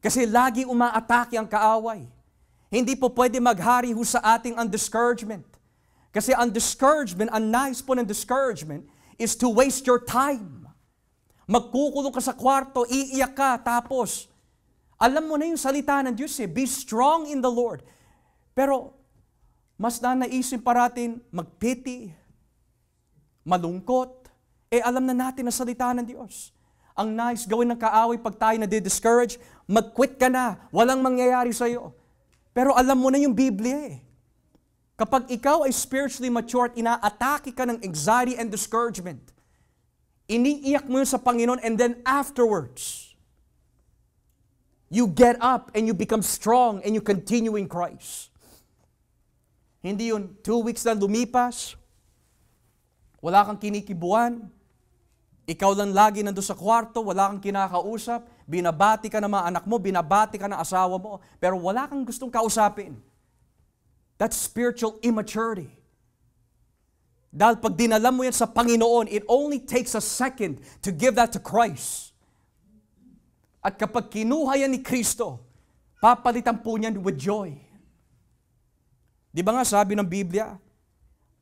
Kasi lagi umaatake ang kaaway. Hindi po pwede maghari ho sa ating discouragement. Kasi ang discouragement, ang nice po ng discouragement, is to waste your time. Magkukulong ka sa kwarto, iiyak ka, tapos, alam mo na yung salita ng Diyos eh, be strong in the Lord. Pero, mas na naisip paratin, magpiti, malungkot, eh alam na natin ang salita ng Diyos. Ang nice gawin ng kaaway pag tayo nade-discourage, mag-quit ka na, walang mangyayari sa'yo. Pero alam mo na yung Biblia eh. Kapag ikaw ay spiritually mature at inaatake ka ng anxiety and discouragement, iniiyak mo yun sa Panginoon and then afterwards, you get up and you become strong and you continue in Christ. Hindi yun, two weeks na lumipas, wala kang kinikibuan, ikaw lang lagi nando sa kwarto, wala kang kinakausap, binabati ka ng mga anak mo, binabati ka ng asawa mo, pero wala kang gustong kausapin. That's spiritual immaturity. Dahil pag dinalam mo yan sa Panginoon, it only takes a second to give that to Christ. At kapag kinuha yan ni Kristo, papalitan po niyan with joy. Di ba nga sabi ng Biblia,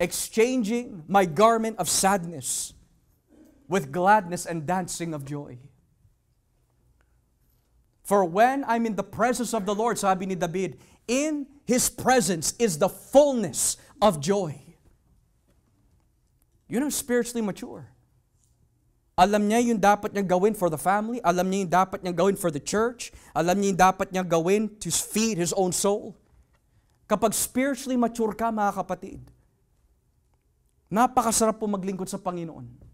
exchanging my garment of sadness with gladness and dancing of joy. For when I'm in the presence of the Lord, sabi ni David, in His presence is the fullness of joy. You know, spiritually mature. Alam niya yung dapat niyang gawin for the family. Alam niya yung dapat niyang gawin for the church. Alam niya yung dapat niyang gawin to feed his own soul. Kapag spiritually mature ka, mga kapatid, napakasarap po maglingkod sa Panginoon.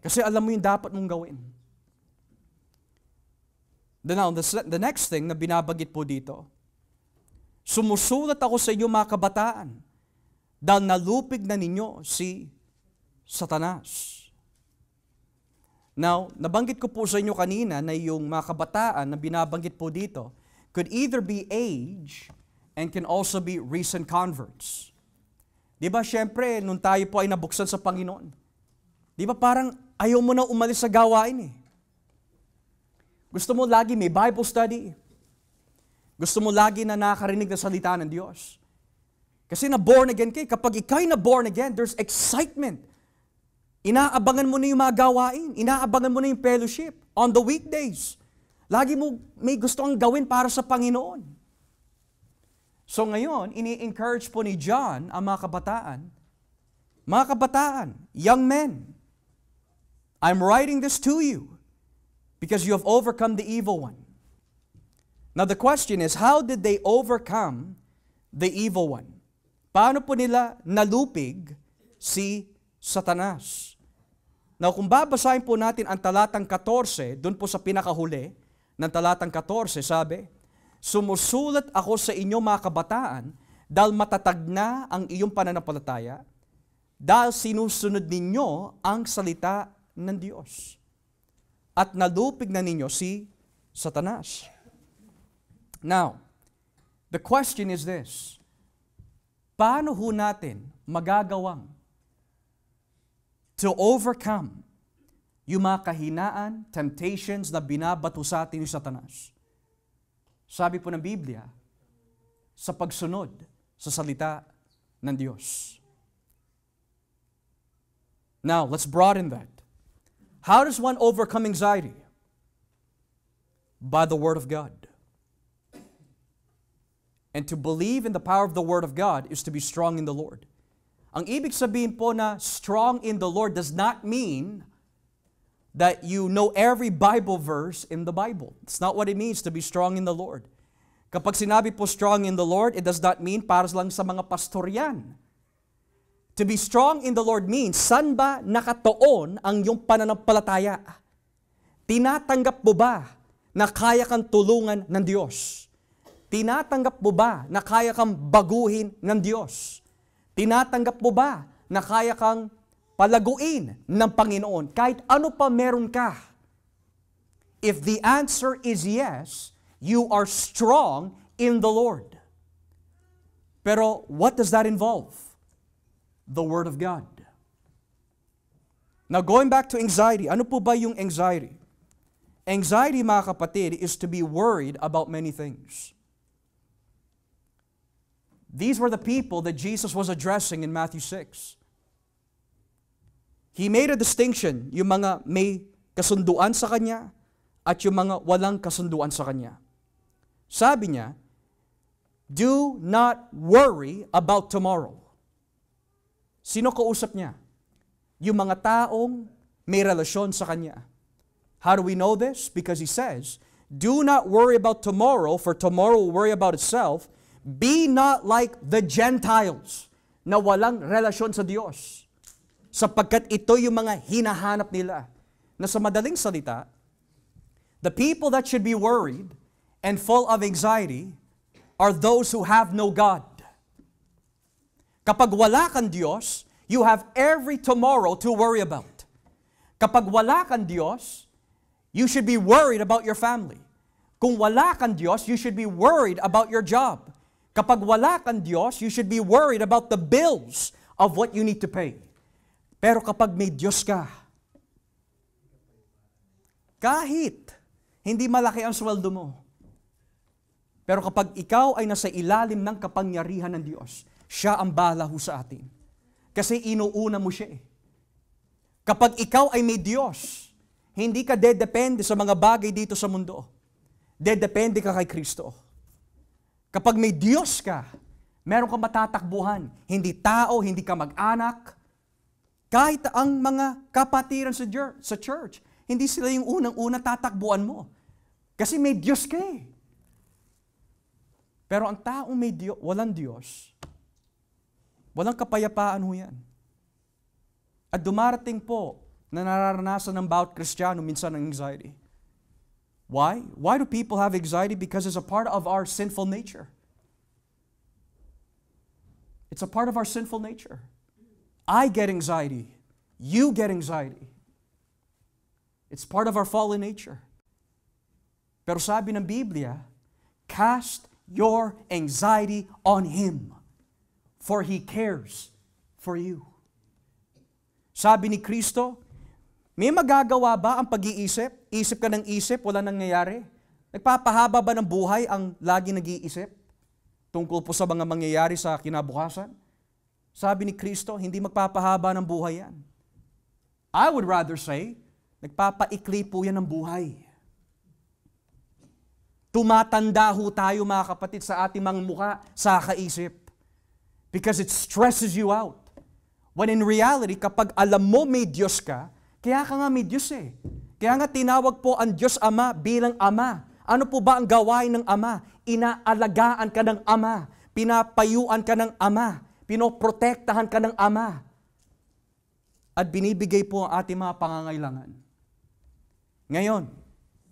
Kasi alam mo yung dapat mong gawin. Then now, the, the next thing na binabagit po dito, sumusulat ako sa inyo mga kabataan dahil nalupig na ninyo si Satanas. Now, nabanggit ko po sa inyo kanina na yung mga kabataan na binabanggit po dito could either be age and can also be recent converts. Di ba, syempre, nung tayo po ay nabuksan sa Panginoon, Di ba parang ayaw mo na umalis sa gawain eh. Gusto mo lagi may Bible study. Gusto mo lagi na nakarinig ng salita ng Diyos. Kasi na born again kay kapag ikay na born again, there's excitement. Inaabangan mo na yung mga gawain. Inaabangan mo na yung fellowship on the weekdays. Lagi mo may gusto ang gawin para sa Panginoon. So ngayon, ini-encourage po ni John ang mga kabataan. Mga kabataan, young men, I'm writing this to you because you have overcome the evil one. Now the question is, how did they overcome the evil one? Paano po nila nalupig si Satanas? Now kung babasahin po natin ang talatang 14, dun po sa pinakahuli ng talatang 14, sabi, Sumusulat ako sa inyo mga kabataan dahil matatag na ang iyong pananampalataya, dahil sinusunod ninyo ang salita ng Diyos. At nalupig na ninyo si Satanas. Now, the question is this. Paano ho natin magagawang to overcome yung mga kahinaan, temptations na binabato sa atin ni Satanas? Sabi po ng Biblia, sa pagsunod sa salita ng Diyos. Now, let's broaden that. How does one overcome anxiety? By the Word of God. And to believe in the power of the Word of God is to be strong in the Lord. Ang ibig sabihin po na strong in the Lord does not mean that you know every Bible verse in the Bible. It's not what it means to be strong in the Lord. Kapag sinabi po strong in the Lord, it does not mean para lang sa mga pastor yan. To be strong in the Lord means, saan ba nakatoon ang iyong pananampalataya? Tinatanggap mo ba na kaya kang tulungan ng Diyos? Tinatanggap mo ba na kaya kang baguhin ng Diyos? Tinatanggap mo ba na kaya kang palaguin ng Panginoon kahit ano pa meron ka? If the answer is yes, you are strong in the Lord. Pero what does that involve? the Word of God. Now going back to anxiety, ano po ba yung anxiety? Anxiety, mga kapatid, is to be worried about many things. These were the people that Jesus was addressing in Matthew 6. He made a distinction, yung mga may kasunduan sa Kanya at yung mga walang kasunduan sa Kanya. Sabi niya, Do not worry about tomorrow. Sino kausap niya? Yung mga taong may relasyon sa kanya. How do we know this? Because he says, Do not worry about tomorrow, for tomorrow will worry about itself. Be not like the Gentiles na walang relasyon sa Diyos. Sapagkat ito yung mga hinahanap nila. Na sa madaling salita, the people that should be worried and full of anxiety are those who have no God. Kapag wala kang Diyos, you have every tomorrow to worry about. Kapag wala kang Diyos, you should be worried about your family. Kung wala kang Diyos, you should be worried about your job. Kapag wala kang Diyos, you should be worried about the bills of what you need to pay. Pero kapag may Diyos ka, kahit hindi malaki ang sweldo mo, pero kapag ikaw ay nasa ilalim ng kapangyarihan ng Diyos, siya ang bala ho sa atin. Kasi inuuna mo siya eh. Kapag ikaw ay may Diyos, hindi ka dedepende sa mga bagay dito sa mundo. Dedepende ka kay Kristo. Kapag may Diyos ka, meron kang matatakbuhan. Hindi tao, hindi ka mag-anak. Kahit ang mga kapatiran sa, sa church, hindi sila yung unang-una tatakbuhan mo. Kasi may Diyos ka eh. Pero ang taong may Diyos, walang Diyos, Walang kapayapaan ho yan. At dumarating po na nararanasan ng bawat Kristiyano minsan ng anxiety. Why? Why do people have anxiety? Because it's a part of our sinful nature. It's a part of our sinful nature. I get anxiety. You get anxiety. It's part of our fallen nature. Pero sabi ng Biblia, cast your anxiety on Him for He cares for you. Sabi ni Kristo, may magagawa ba ang pag-iisip? Isip ka ng isip, wala nangyayari? Nagpapahaba ba ng buhay ang lagi nag-iisip? Tungkol po sa mga mangyayari sa kinabukasan? Sabi ni Kristo, hindi magpapahaba ng buhay yan. I would rather say, nagpapaikli po yan ng buhay. Tumatanda ho tayo mga kapatid sa ating mga muka sa kaisip because it stresses you out. When in reality, kapag alam mo may Diyos ka, kaya ka nga may Diyos eh. Kaya nga tinawag po ang Diyos Ama bilang Ama. Ano po ba ang gawain ng Ama? Inaalagaan ka ng Ama. Pinapayuan ka ng Ama. Pinoprotektahan ka ng Ama. At binibigay po ang ating mga pangangailangan. Ngayon,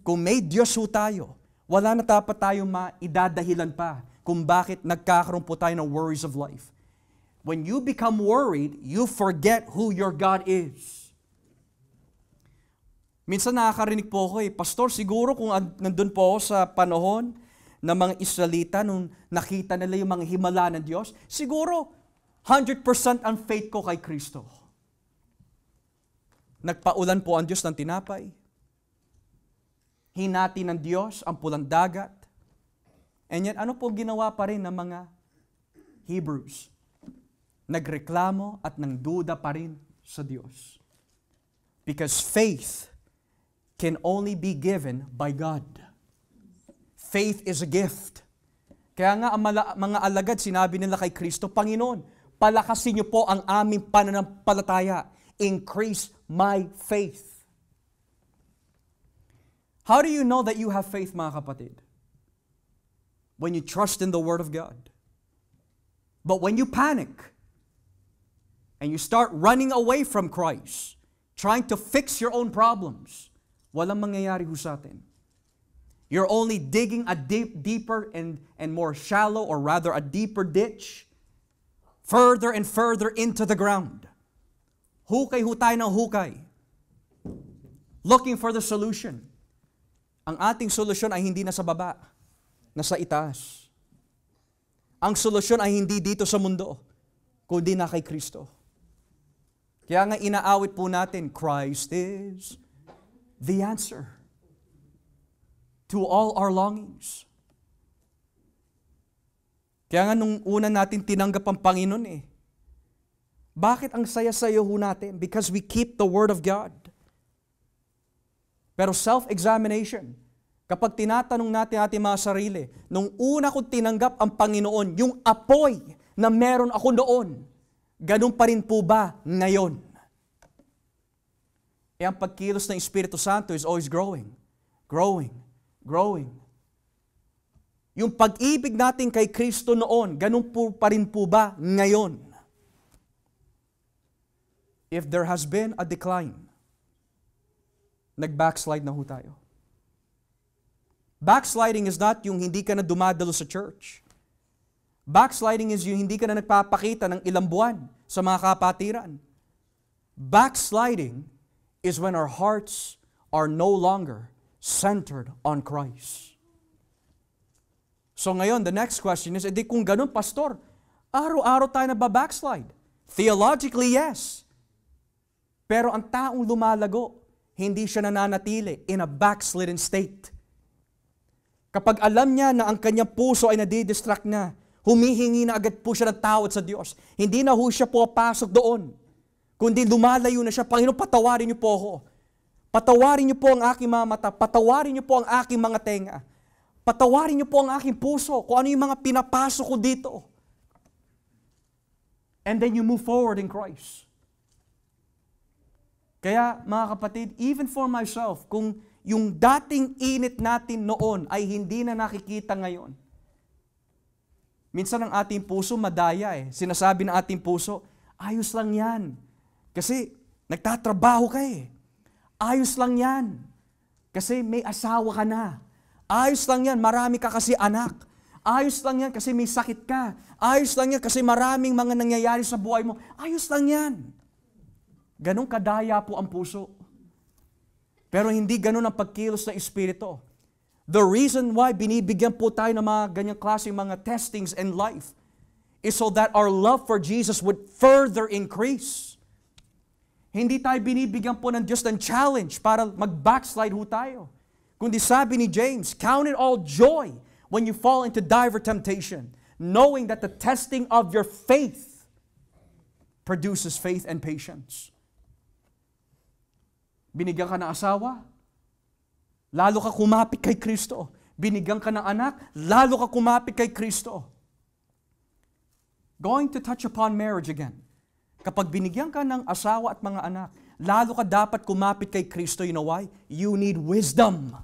kung may Diyos ho tayo, wala na dapat tayong maidadahilan pa kung bakit nagkakaroon po tayo ng worries of life. When you become worried, you forget who your God is. Minsan nakakarinig po ako eh, Pastor, siguro kung nandun po ako sa panahon ng mga Israelita, nung nakita nila yung mga himala ng Diyos, siguro 100% ang faith ko kay Kristo. Nagpaulan po ang Diyos ng tinapay. Hinati ng Diyos ang pulang dagat. And yet, ano po ginawa pa rin ng mga Hebrews? Nagreklamo at nangduda pa rin sa Diyos. Because faith can only be given by God. Faith is a gift. Kaya nga ang mga alagad, sinabi nila kay Kristo, Panginoon, palakasin niyo po ang aming pananampalataya. Increase my faith. How do you know that you have faith, mga kapatid? when you trust in the Word of God. But when you panic and you start running away from Christ, trying to fix your own problems, walang mangyayari ho sa atin. You're only digging a deep, deeper and, and more shallow, or rather a deeper ditch, further and further into the ground. Hukay hutay ng hukay. Looking for the solution. Ang ating solusyon ay hindi na sa baba. na sa itaas. Ang solusyon ay hindi dito sa mundo, kundi na kay Kristo. Kaya nga inaawit po natin, Christ is the answer to all our longings. Kaya nga nung una natin tinanggap ang Panginoon eh, bakit ang saya-saya ho natin? Because we keep the Word of God. Pero self-examination, Kapag tinatanong natin ating mga sarili, nung una kong tinanggap ang Panginoon, yung apoy na meron ako noon, ganun pa rin po ba ngayon? E ang pagkilos ng Espiritu Santo is always growing, growing, growing. Yung pag-ibig natin kay Kristo noon, ganun po pa rin po ba ngayon? If there has been a decline, nag-backslide na ho tayo. Backsliding is not yung hindi ka na dumadalo sa church. Backsliding is yung hindi ka na nagpapakita ng ilang buwan sa mga kapatiran. Backsliding is when our hearts are no longer centered on Christ. So ngayon, the next question is, edi kung ganun, pastor, araw-araw tayo na ba backslide? Theologically, yes. Pero ang taong lumalago, hindi siya nananatili in a backslidden state. Kapag alam niya na ang kanyang puso ay nadidistract na, humihingi na agad po siya ng tawad sa Diyos. Hindi na ho siya pupasok doon, kundi lumalayo na siya. Panginoon, patawarin niyo po ako. Patawarin niyo po ang aking mga mata. Patawarin niyo po ang aking mga tenga. Patawarin niyo po ang aking puso kung ano yung mga pinapasok ko dito. And then you move forward in Christ. Kaya mga kapatid, even for myself, kung yung dating init natin noon ay hindi na nakikita ngayon. Minsan ang ating puso madaya eh. Sinasabi ng ating puso, ayos lang yan. Kasi nagtatrabaho ka eh. Ayos lang yan. Kasi may asawa ka na. Ayos lang yan, marami ka kasi anak. Ayos lang yan kasi may sakit ka. Ayos lang yan kasi maraming mga nangyayari sa buhay mo. Ayos lang yan. Ganong kadaya po ang puso. Pero hindi ganun ang pagkilos ng Espiritu. The reason why binibigyan po tayo ng mga ganyang klase mga testings in life is so that our love for Jesus would further increase. Hindi tayo binibigyan po ng Diyos ng challenge para mag-backslide ho tayo. Kundi sabi ni James, count it all joy when you fall into diver temptation, knowing that the testing of your faith produces faith and patience binigyan ka ng asawa, lalo ka kumapit kay Kristo. Binigyan ka ng anak, lalo ka kumapit kay Kristo. Going to touch upon marriage again. Kapag binigyan ka ng asawa at mga anak, lalo ka dapat kumapit kay Kristo. You know why? You need wisdom.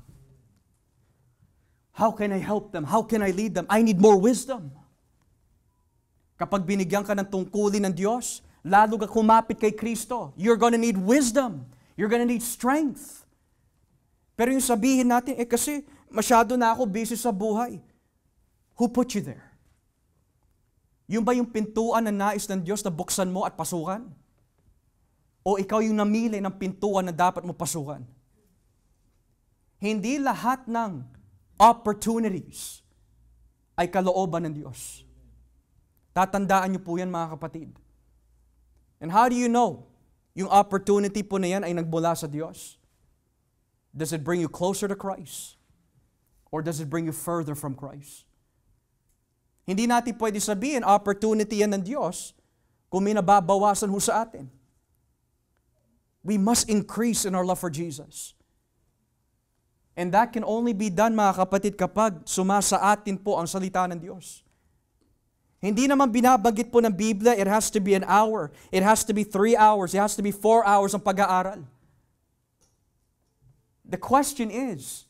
How can I help them? How can I lead them? I need more wisdom. Kapag binigyan ka ng tungkulin ng Diyos, lalo ka kumapit kay Kristo. You're gonna need wisdom. You're gonna need strength. Pero yung sabihin natin, eh kasi masyado na ako busy sa buhay. Who put you there? Yung ba yung pintuan na nais ng Diyos na buksan mo at pasukan? O ikaw yung namili ng pintuan na dapat mo pasukan? Hindi lahat ng opportunities ay kalooban ng Diyos. Tatandaan niyo po yan mga kapatid. And how do you know yung opportunity po na yan ay nagbula sa Diyos. Does it bring you closer to Christ? Or does it bring you further from Christ? Hindi natin pwede sabihin, opportunity yan ng Diyos kung may nababawasan ho sa atin. We must increase in our love for Jesus. And that can only be done, mga kapatid, kapag sumasa atin po ang salita ng Diyos. Hindi naman binabanggit po ng Biblia, it has to be an hour, it has to be three hours, it has to be four hours ang pag-aaral. The question is,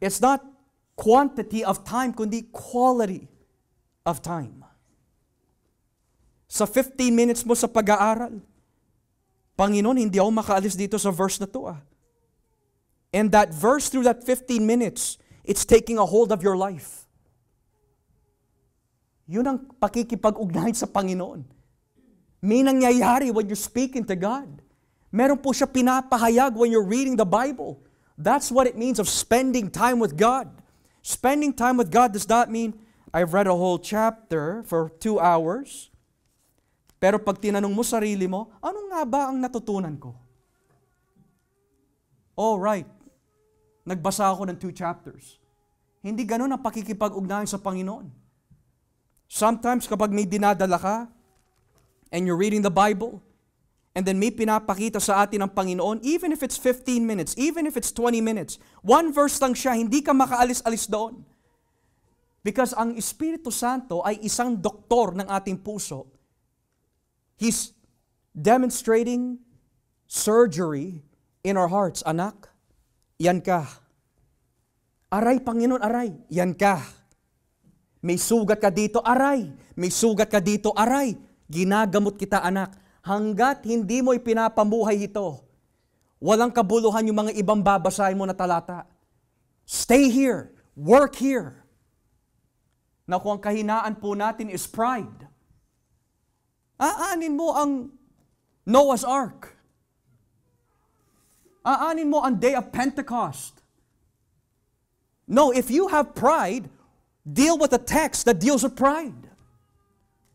it's not quantity of time, kundi quality of time. Sa 15 minutes mo sa pag-aaral, Panginoon, hindi ako makaalis dito sa verse na to. Ah. And that verse through that 15 minutes, it's taking a hold of your life. Yun ang pakikipag-ugnayan sa Panginoon. May nangyayari when you're speaking to God. Meron po siya pinapahayag when you're reading the Bible. That's what it means of spending time with God. Spending time with God does not mean I've read a whole chapter for two hours. Pero pag tinanong mo sarili mo, ano nga ba ang natutunan ko? All right. Nagbasa ako ng two chapters. Hindi ganun ang pakikipag-ugnayan sa Panginoon. Sometimes kapag may dinadala ka, and you're reading the Bible, and then may pinapakita sa atin ng Panginoon, even if it's 15 minutes, even if it's 20 minutes, one verse lang siya, hindi ka makaalis-alis doon. Because ang Espiritu Santo ay isang doktor ng ating puso. He's demonstrating surgery in our hearts. Anak, yan ka. Aray, Panginoon, aray, yan ka. May sugat ka dito, aray. May sugat ka dito, aray. Ginagamot kita, anak. Hanggat hindi mo ipinapamuhay ito, walang kabuluhan yung mga ibang babasahin mo na talata. Stay here. Work here. Na ang kahinaan po natin is pride. Aanin mo ang Noah's Ark. Aanin mo ang Day of Pentecost. No, if you have pride, Deal with a text that deals with pride.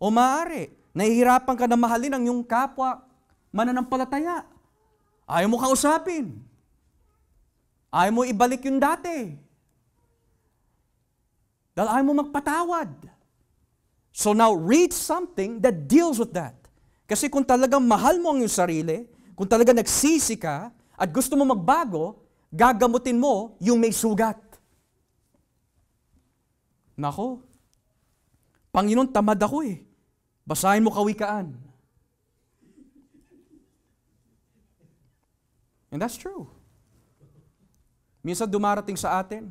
O maaari, nahihirapan ka na mahalin ang iyong kapwa mananampalataya. Ayaw mo kausapin. Ayaw mo ibalik yung dati. Dahil ayaw mo magpatawad. So now, read something that deals with that. Kasi kung talagang mahal mo ang iyong sarili, kung talagang nagsisi ka, at gusto mo magbago, gagamutin mo yung may sugat. Nako, Panginoon, tamad ako eh. Basahin mo kawikaan. And that's true. Minsan dumarating sa atin,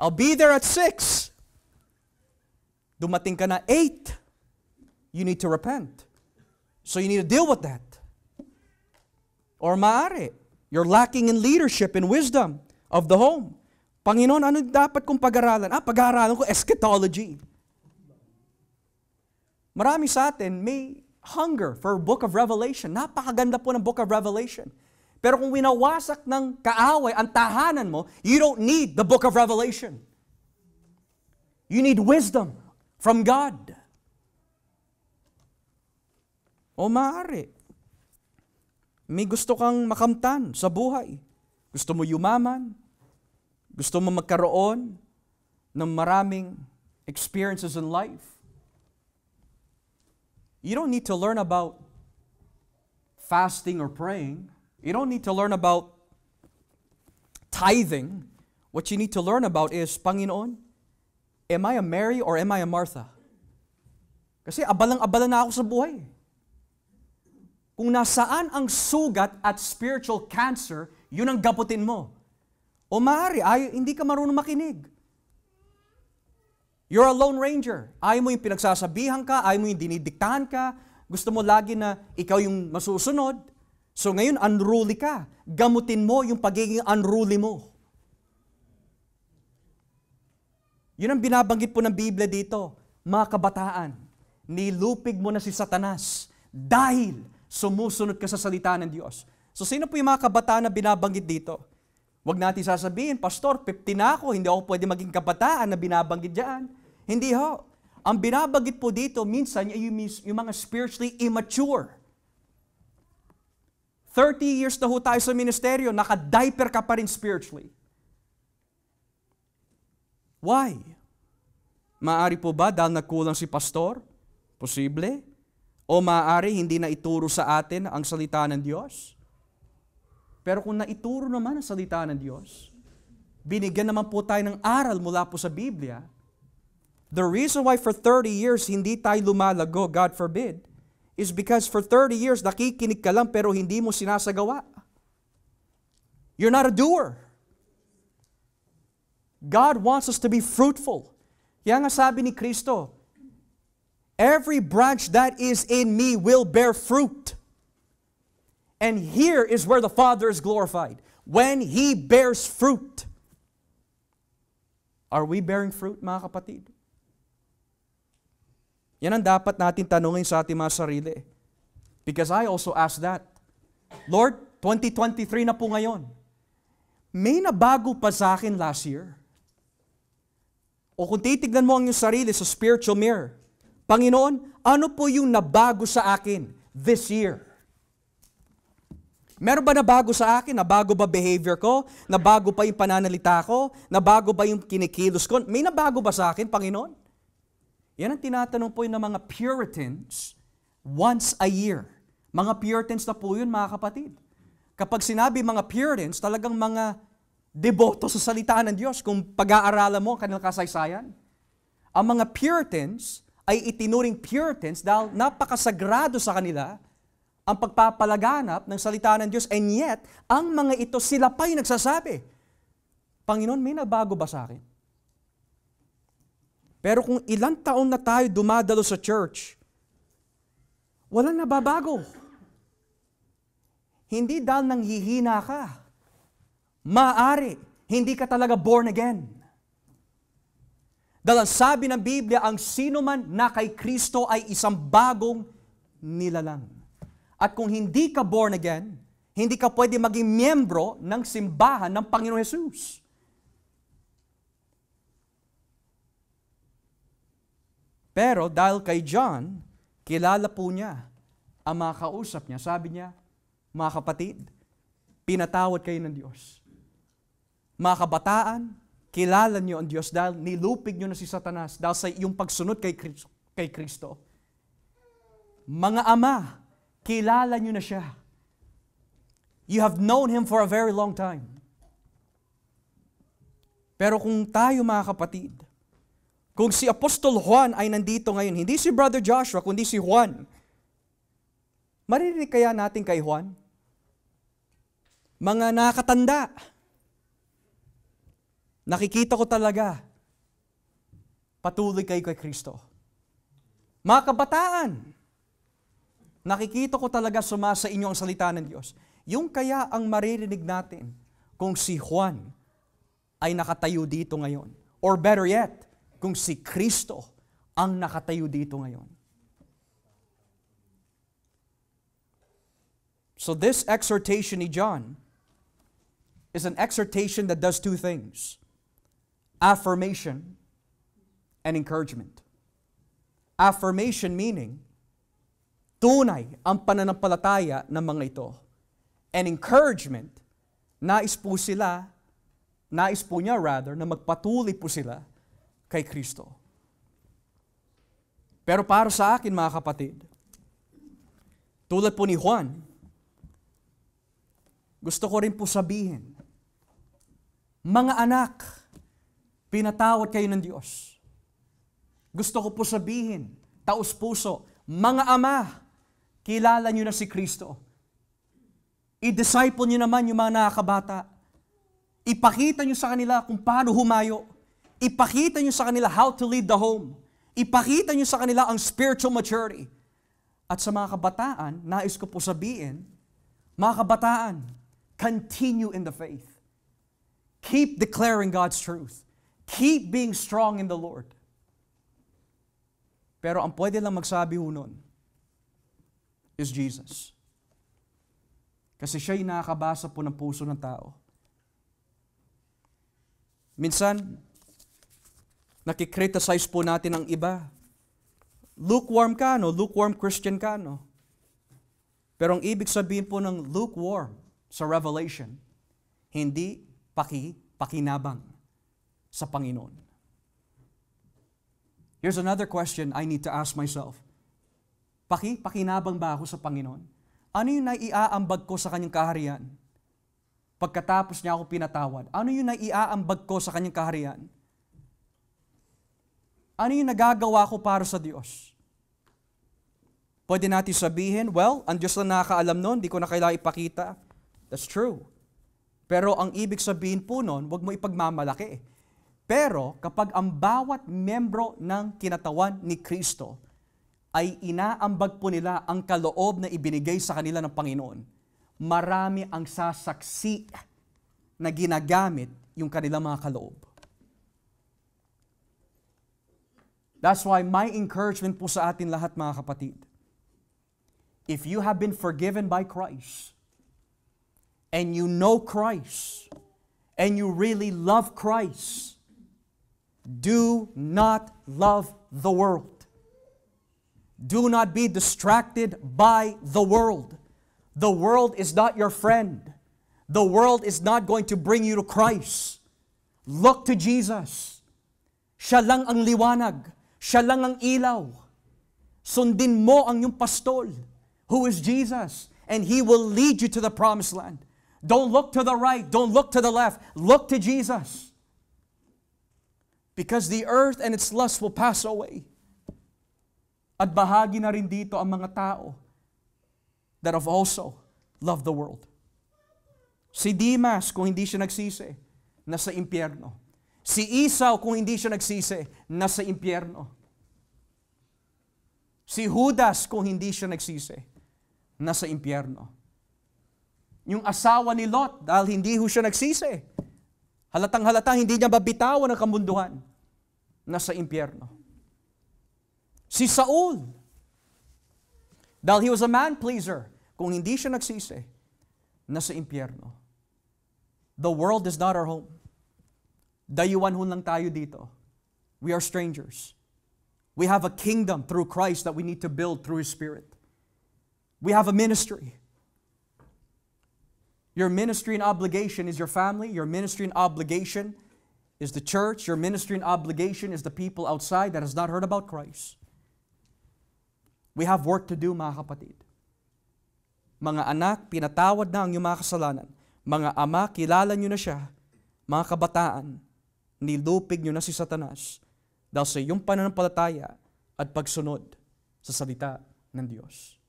I'll be there at 6. Dumating ka na 8. You need to repent. So you need to deal with that. Or maaari, you're lacking in leadership and wisdom of the home. Panginoon, ano dapat kong pag-aralan? Ah, pag-aralan ko eschatology. Marami sa atin may hunger for Book of Revelation. Napakaganda po ng Book of Revelation. Pero kung winawasak ng kaaway ang tahanan mo, you don't need the Book of Revelation. You need wisdom from God. O maaari, may gusto kang makamtan sa buhay. Gusto mo yumaman, gusto mo magkaroon ng maraming experiences in life? You don't need to learn about fasting or praying. You don't need to learn about tithing. What you need to learn about is, Panginoon, am I a Mary or am I a Martha? Kasi abalang-abala na ako sa buhay. Kung nasaan ang sugat at spiritual cancer, yun ang gaputin mo. O maaari, ay, hindi ka marunong makinig. You're a lone ranger. Ayaw mo yung pinagsasabihan ka, ayaw mo yung dinidiktahan ka, gusto mo lagi na ikaw yung masusunod. So ngayon, unruly ka. Gamutin mo yung pagiging unruly mo. Yun ang binabanggit po ng Biblia dito. Mga kabataan, nilupig mo na si Satanas dahil sumusunod ka sa salita ng Diyos. So sino po yung mga kabataan na binabanggit dito? Huwag natin sasabihin, Pastor, 50 na ako, hindi ako pwede maging kabataan na binabanggit dyan. Hindi ho. Ang binabanggit po dito, minsan, yung, yung mga spiritually immature. 30 years na ho tayo sa ministeryo, naka-diaper ka pa rin spiritually. Why? Maari po ba dahil nagkulang si pastor? Posible. O maari hindi na ituro sa atin ang salita ng Diyos? Pero kung naituro naman ang salita ng Diyos, binigyan naman po tayo ng aral mula po sa Biblia, the reason why for 30 years hindi tayo lumalago, God forbid, is because for 30 years nakikinig ka lang pero hindi mo sinasagawa. You're not a doer. God wants us to be fruitful. Yan nga sabi ni Kristo, Every branch that is in me will bear fruit And here is where the Father is glorified when He bears fruit. Are we bearing fruit, mga kapatid? Yan ang dapat natin tanungin sa ating mga sarili. Because I also ask that. Lord, 2023 na po ngayon. May nabago pa sa akin last year. O kung titignan mo ang iyong sarili sa spiritual mirror, Panginoon, ano po yung nabago sa akin this year? Meron ba na bago sa akin? Na bago ba behavior ko? Na bago pa yung pananalita ko? Na bago ba yung kinikilos ko? May nabago ba sa akin, Panginoon? Yan ang tinatanong po yun ng mga Puritans once a year. Mga Puritans na po yun, mga kapatid. Kapag sinabi mga Puritans, talagang mga deboto sa salita ng Diyos kung pag-aaralan mo ang kanilang kasaysayan. Ang mga Puritans ay itinuring Puritans dahil napakasagrado sa kanila ang pagpapalaganap ng salita ng Diyos. And yet, ang mga ito, sila pa'y nagsasabi, Panginoon, may nabago ba sa akin? Pero kung ilang taon na tayo dumadalo sa church, wala walang nababago. Hindi dahil nang ka. Maari, hindi ka talaga born again. Dahil sabi ng Biblia, ang sino man na kay Kristo ay isang bagong nilalang. At kung hindi ka born again, hindi ka pwede maging miyembro ng simbahan ng Panginoon Jesus. Pero dahil kay John, kilala po niya ang mga kausap niya. Sabi niya, mga kapatid, pinatawad kayo ng Diyos. Mga kabataan, kilala niyo ang Diyos dahil nilupig niyo na si Satanas dahil sa iyong pagsunod kay Kristo. Kay Kristo. Mga ama, Kilala nyo na siya. You have known Him for a very long time. Pero kung tayo mga kapatid, kung si Apostol Juan ay nandito ngayon, hindi si Brother Joshua, kundi si Juan, maririnig kaya natin kay Juan? Mga nakatanda, nakikita ko talaga, patuloy kayo kay Kristo. Mga kabataan, nakikita ko talaga sumasa inyo ang salita ng Diyos. Yung kaya ang maririnig natin kung si Juan ay nakatayo dito ngayon. Or better yet, kung si Kristo ang nakatayo dito ngayon. So this exhortation ni John is an exhortation that does two things. Affirmation and encouragement. Affirmation meaning Tunay ang pananampalataya ng mga ito. And encouragement, nais po sila, nais po niya rather, na magpatuloy po sila kay Kristo. Pero para sa akin mga kapatid, tulad po ni Juan, gusto ko rin po sabihin, mga anak, pinatawad kayo ng Diyos. Gusto ko po sabihin, taos puso, mga ama, Kilala nyo na si Kristo. I-disciple nyo naman yung mga nakakabata. Ipakita nyo sa kanila kung paano humayo. Ipakita nyo sa kanila how to lead the home. Ipakita nyo sa kanila ang spiritual maturity. At sa mga kabataan, nais ko po sabihin, mga kabataan, continue in the faith. Keep declaring God's truth. Keep being strong in the Lord. Pero ang pwede lang magsabi ho nun, is Jesus. Kasi siya'y nakakabasa po ng puso ng tao. Minsan, nakikriticize po natin ang iba. Lukewarm ka, no? Lukewarm Christian ka, no? Pero ang ibig sabihin po ng lukewarm sa Revelation, hindi paki, pakinabang sa Panginoon. Here's another question I need to ask myself. Paki, pakinabang ba ako sa Panginoon? Ano yung naiaambag ko sa kanyang kaharian? Pagkatapos niya ako pinatawad, ano yung naiaambag ko sa kanyang kaharian? Ano yung nagagawa ko para sa Diyos? Pwede natin sabihin, well, ang Diyos na nakaalam noon, di ko na kailangan ipakita. That's true. Pero ang ibig sabihin po noon, huwag mo ipagmamalaki. Pero kapag ang bawat membro ng kinatawan ni Kristo ay inaambag po nila ang kaloob na ibinigay sa kanila ng Panginoon, marami ang sasaksi na ginagamit yung kanilang mga kaloob. That's why my encouragement po sa atin lahat mga kapatid, if you have been forgiven by Christ, and you know Christ, and you really love Christ, do not love the world. Do not be distracted by the world. The world is not your friend. The world is not going to bring you to Christ. Look to Jesus. Siya lang ang liwanag. Siya lang ang ilaw. Sundin mo ang yung pastol, who is Jesus, and He will lead you to the promised land. Don't look to the right. Don't look to the left. Look to Jesus. Because the earth and its lust will pass away. At bahagi na rin dito ang mga tao that have also loved the world. Si Dimas, kung hindi siya nagsisi, nasa impyerno. Si Isaw, kung hindi siya nagsisi, nasa impyerno. Si Judas, kung hindi siya nagsisi, nasa impyerno. Yung asawa ni Lot, dahil hindi ho siya nagsisi, halatang-halatang hindi niya babitawan ang kamunduhan, nasa impyerno. Si Saul. Dahil he was a man pleaser. Kung hindi siya nagsisi, nasa impyerno. The world is not our home. Dayuwanhon lang tayo dito. We are strangers. We have a kingdom through Christ that we need to build through His Spirit. We have a ministry. Your ministry and obligation is your family. Your ministry and obligation is the church. Your ministry and obligation is the people outside that has not heard about Christ. We have work to do, mga kapatid. Mga anak, pinatawad na ang iyong mga kasalanan. Mga ama, kilala niyo na siya. Mga kabataan, nilupig niyo na si Satanas dahil sa iyong pananampalataya at pagsunod sa salita ng Diyos.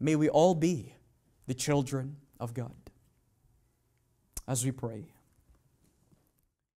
May we all be the children of God. As we pray.